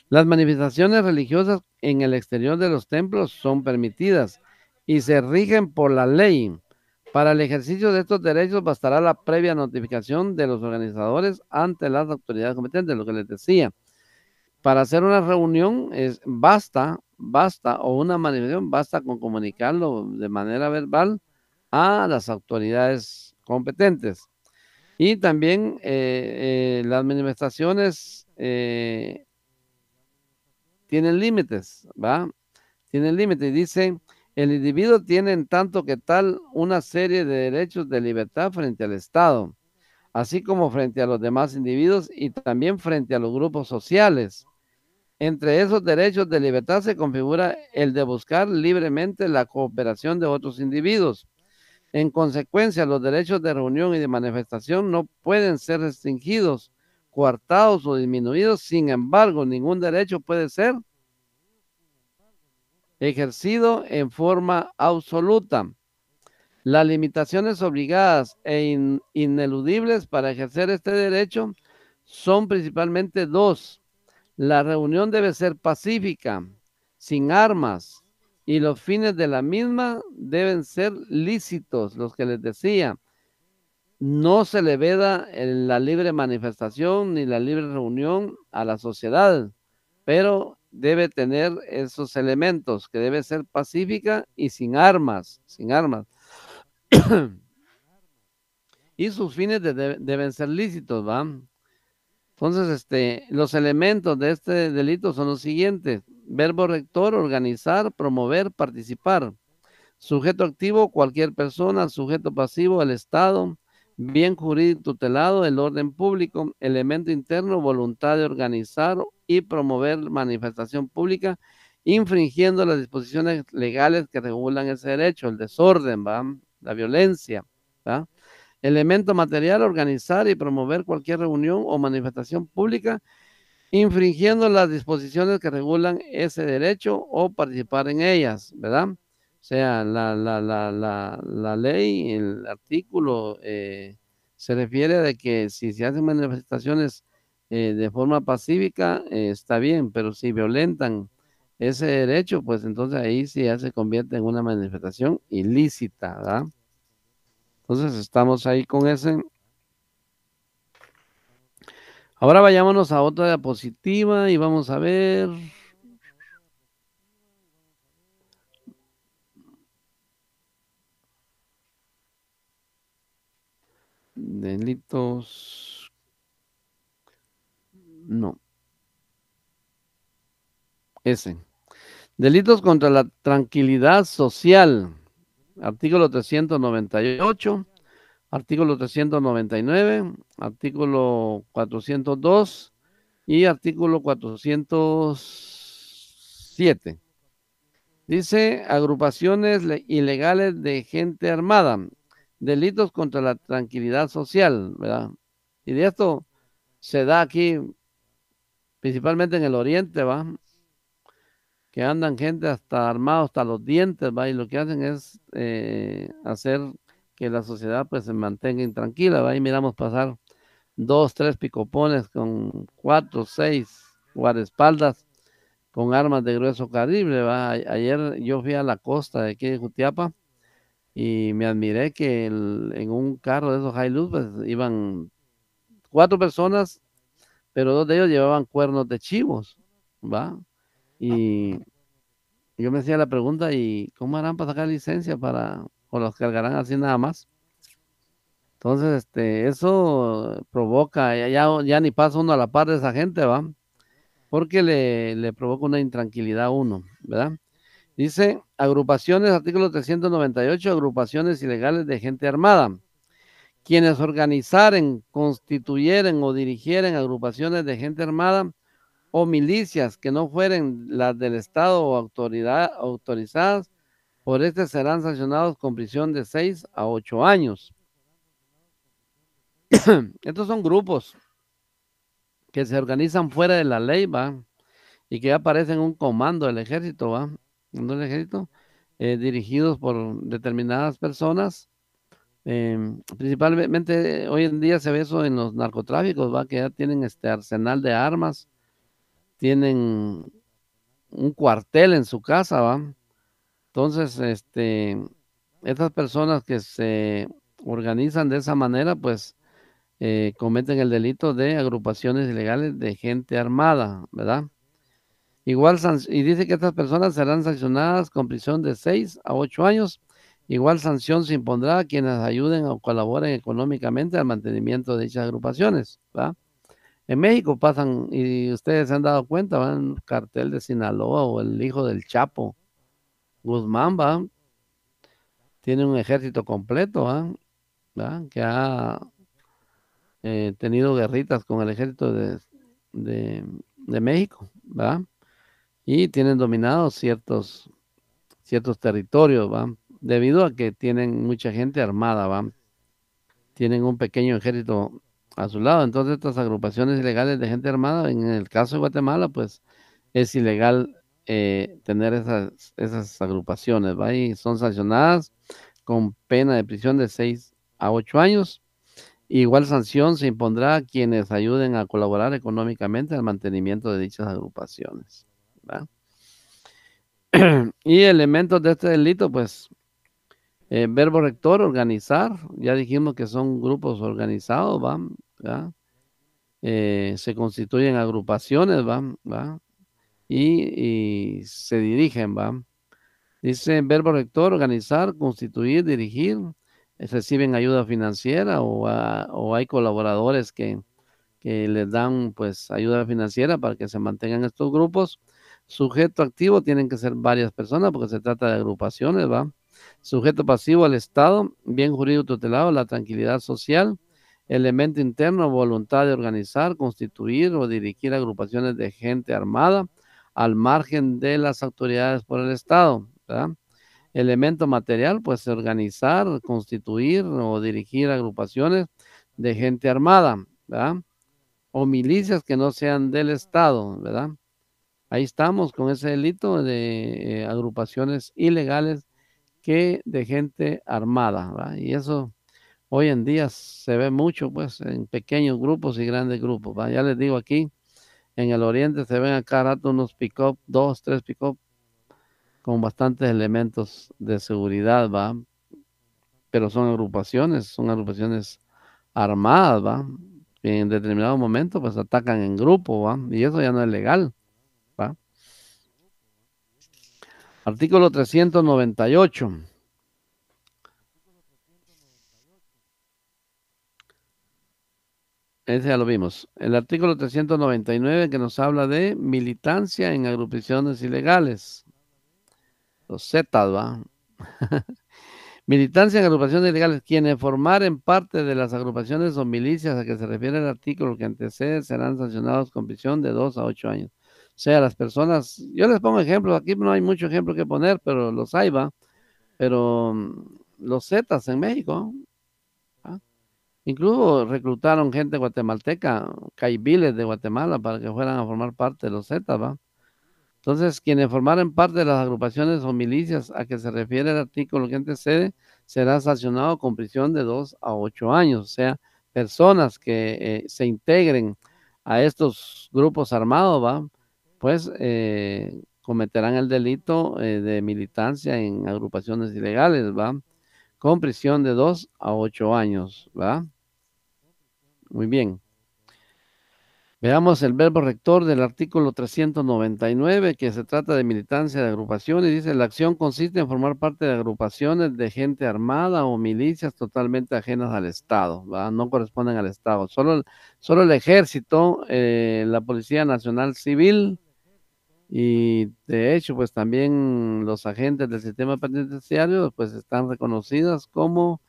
Las manifestaciones religiosas en el exterior de los templos son permitidas y se rigen por la ley. Para el ejercicio de estos derechos bastará la previa notificación de los organizadores ante las autoridades competentes, lo que les decía para hacer una reunión es, basta, basta, o una manifestación, basta con comunicarlo de manera verbal a las autoridades competentes. Y también eh, eh, las manifestaciones eh, tienen límites, ¿va? Tienen límites. Dice, el individuo tiene en tanto que tal una serie de derechos de libertad frente al Estado así como frente a los demás individuos y también frente a los grupos sociales. Entre esos derechos de libertad se configura el de buscar libremente la cooperación de otros individuos. En consecuencia, los derechos de reunión y de manifestación no pueden ser restringidos, coartados o disminuidos. Sin embargo, ningún derecho puede ser ejercido en forma absoluta. Las limitaciones obligadas e ineludibles para ejercer este derecho son principalmente dos. La reunión debe ser pacífica, sin armas, y los fines de la misma deben ser lícitos, los que les decía. No se le veda la libre manifestación ni la libre reunión a la sociedad, pero debe tener esos elementos, que debe ser pacífica y sin armas, sin armas y sus fines deben ser lícitos, ¿va? Entonces, este, los elementos de este delito son los siguientes. Verbo rector, organizar, promover, participar. Sujeto activo, cualquier persona. Sujeto pasivo, el Estado. Bien jurídico tutelado, el orden público. Elemento interno, voluntad de organizar y promover manifestación pública, infringiendo las disposiciones legales que regulan ese derecho, el desorden, ¿va? la violencia. ¿verdad? Elemento material, organizar y promover cualquier reunión o manifestación pública infringiendo las disposiciones que regulan ese derecho o participar en ellas, ¿verdad? O sea, la, ley, el artículo eh, se refiere a que si se hacen manifestaciones eh, de forma pacífica, eh, está bien, pero si violentan ese derecho, pues entonces ahí sí ya se convierte en una manifestación ilícita, ¿verdad? Entonces estamos ahí con ese. Ahora vayámonos a otra diapositiva y vamos a ver. Delitos. No. Ese. Delitos contra la tranquilidad social, artículo 398, artículo 399, artículo 402 y artículo 407. Dice agrupaciones ilegales de gente armada, delitos contra la tranquilidad social, ¿verdad? Y de esto se da aquí principalmente en el oriente, ¿va? que andan gente hasta armados, hasta los dientes, ¿va? y lo que hacen es eh, hacer que la sociedad pues se mantenga intranquila, ¿va? y miramos pasar dos, tres picopones con cuatro, seis guardaespaldas con armas de grueso calibre, ¿va? ayer yo fui a la costa de aquí de Jutiapa y me admiré que en un carro de esos Hilux pues, iban cuatro personas, pero dos de ellos llevaban cuernos de chivos, ¿va? Y yo me hacía la pregunta, ¿y cómo harán para sacar licencia para, o los cargarán así nada más? Entonces, este, eso provoca, ya, ya ni pasa uno a la par de esa gente, ¿va? Porque le, provoca una intranquilidad a uno, ¿verdad? Dice, agrupaciones, artículo 398, agrupaciones ilegales de gente armada. Quienes organizaren, constituyeren o dirigieren agrupaciones de gente armada o milicias que no fueren las del Estado o autoridad autorizadas, por este serán sancionados con prisión de 6 a 8 años. Estos son grupos que se organizan fuera de la ley, ¿va? Y que aparecen un comando del ejército, ¿va? del ejército, eh, dirigidos por determinadas personas. Em, principalmente eh, hoy en día se ve eso en los narcotráficos, ¿va? Que ya tienen este arsenal de armas tienen un cuartel en su casa, ¿va? Entonces, este, estas personas que se organizan de esa manera, pues eh, cometen el delito de agrupaciones ilegales de gente armada, ¿verdad? Igual, y dice que estas personas serán sancionadas con prisión de 6 a 8 años. Igual sanción se impondrá a quienes ayuden o colaboren económicamente al mantenimiento de dichas agrupaciones, ¿va? En México pasan, y ustedes se han dado cuenta, van cartel de Sinaloa o el hijo del Chapo. Guzmán, va. Tiene un ejército completo, ¿va? Que ha eh, tenido guerritas con el ejército de, México, ¿va? Y tienen dominados ciertos, ciertos territorios, ¿va? Debido a que tienen mucha gente armada, ¿va? Tienen un pequeño ejército a su lado. Entonces estas agrupaciones ilegales de gente armada, en el caso de Guatemala, pues es ilegal eh, tener esas, esas agrupaciones, ¿va? son sancionadas con pena de prisión de 6 a 8 años. Igual sanción se impondrá a quienes ayuden a colaborar económicamente al mantenimiento de dichas agrupaciones. y elementos de este delito, pues, eh, verbo rector, organizar, ya dijimos que son grupos organizados, ¿va? Eh, se constituyen agrupaciones, ¿va? Y, se dirigen, ¿va? Dice verbo rector, organizar, constituir, dirigir, reciben ayuda financiera o, hay colaboradores que, les dan pues ayuda financiera para que se mantengan estos grupos. Sujeto activo tienen que ser varias personas porque se trata de agrupaciones, ¿va? Sujeto pasivo al Estado, bien jurídico tutelado, la tranquilidad social, elemento interno, voluntad de organizar, constituir o dirigir agrupaciones de gente armada al margen de las autoridades por el Estado. ¿verdad? Elemento material, pues organizar, constituir o dirigir agrupaciones de gente armada, ¿verdad? O milicias que no sean del Estado, ¿verdad? Ahí estamos con ese delito de eh, agrupaciones ilegales que de gente armada, ¿verdad? Y eso hoy en día se ve mucho, pues, en pequeños grupos y grandes grupos. ¿va? Ya les digo aquí, en el oriente se ven acá rato unos pick-up, dos, tres pick-up, con bastantes elementos de seguridad, ¿va? Pero son agrupaciones, son agrupaciones armadas, ¿va? Y en determinado momento, pues, atacan en grupo, ¿va? Y eso ya no es legal, ¿va? Artículo 398 Ese ya lo vimos. El artículo 399 que nos habla de militancia en agrupaciones ilegales. Los Z, ¿va? militancia en agrupaciones ilegales. Quienes formaren parte de las agrupaciones o milicias a que se refiere el artículo que antecede serán sancionados con prisión de dos a ocho años. O sea, las personas, yo les pongo ejemplos, aquí no hay mucho ejemplo que poner, pero los hay, Pero mm, los Zetas en México Incluso reclutaron gente guatemalteca, caibiles de Guatemala, para que fueran a formar parte de los Zetas, ¿va? Entonces, quienes formaran parte de las agrupaciones o milicias a que se refiere el artículo que antecede, será sancionado con prisión de dos a ocho años. O sea, personas que eh, se integren a estos grupos armados, ¿va? Pues eh, cometerán el delito eh, de militancia en agrupaciones ilegales, ¿va? Con prisión de dos a ocho años, ¿va? Muy bien. Veamos el verbo rector del artículo 399, que se trata de militancia de agrupaciones. Dice, la acción consiste en formar parte de agrupaciones de gente armada o milicias totalmente ajenas al Estado, no corresponden al Estado. Solo, solo el ejército, eh, la Policía Nacional Civil y de hecho, pues también los agentes del sistema penitenciario, pues están reconocidas como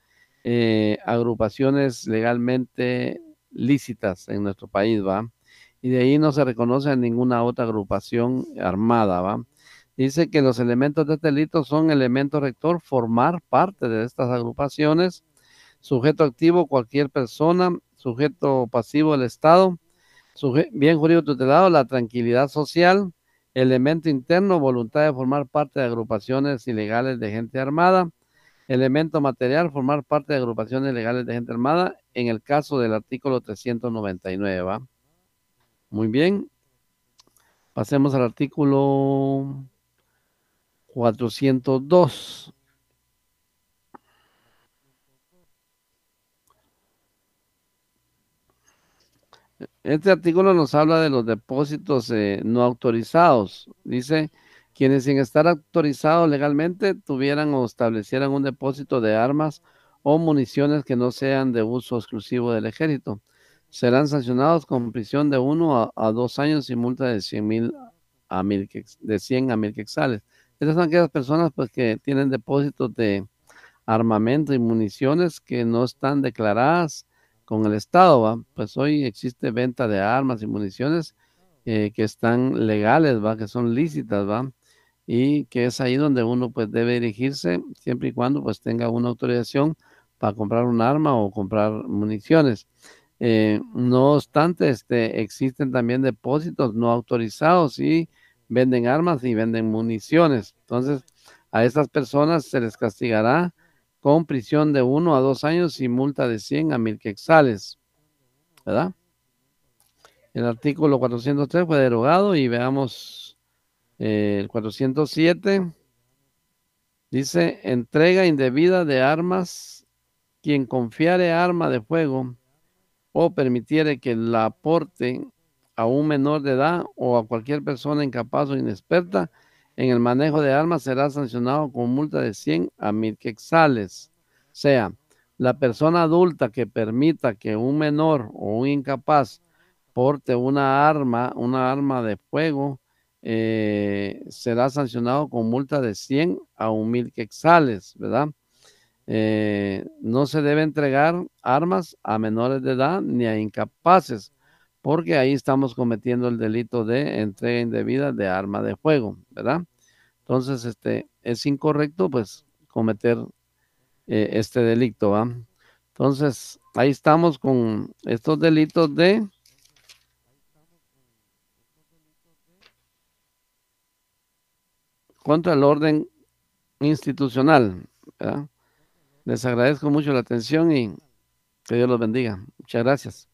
eh, agrupaciones legalmente lícitas en nuestro país, ¿va? Y de ahí no se reconoce a ninguna otra agrupación armada, ¿va? Dice que los elementos de este delito son elemento rector, formar parte de estas agrupaciones, sujeto activo cualquier persona, sujeto pasivo el Estado, bien jurídico tutelado, la tranquilidad social, elemento interno, voluntad de formar parte de agrupaciones ilegales de gente armada, elemento material formar parte de agrupaciones legales de gente armada en el caso del artículo 399. ¿va? Muy bien. Pasemos al artículo 402. Este artículo nos habla de los depósitos eh, no autorizados. Dice, quienes sin estar autorizados legalmente tuvieran o establecieran un depósito de armas o municiones que no sean de uso exclusivo del ejército. Serán sancionados con prisión de uno a, dos años y multa de 100, mil a mil de 100 a 1000 quexales. Esas son aquellas personas pues, que tienen depósitos de armamento y municiones que no están declaradas con el Estado. Pues hoy existe venta de armas y municiones eh, que están legales, ¿va? que son lícitas, ¿va? y que es ahí donde uno pues debe dirigirse siempre y cuando pues tenga una autorización para comprar un arma o comprar municiones. Eh, no obstante, este, existen también depósitos no autorizados y venden armas y venden municiones. Entonces, a estas personas se les castigará con prisión de uno a dos años y multa de 100 a 1000 quexales ¿Verdad? El artículo 403 fue derogado y veamos eh, el 407 dice, entrega indebida de armas. Quien confiare arma de fuego o permitiere que la aporte a un menor de edad o a cualquier persona incapaz o inexperta en el manejo de armas será sancionado con multa de 100 a 1000 quetzales. O sea, la persona adulta que permita que un menor o un incapaz porte una arma, una arma de fuego eh, será sancionado con multa de 100 a 1000 quetzales, ¿verdad? Eh, no se debe entregar armas a menores de edad ni a incapaces, porque ahí estamos cometiendo el delito de entrega indebida de arma de fuego, ¿verdad? Entonces, este, es incorrecto, pues, cometer eh, este delito, ¿va? Entonces, ahí estamos con estos delitos de cuanto al orden institucional. Les agradezco mucho la atención y que Dios los bendiga. Muchas gracias.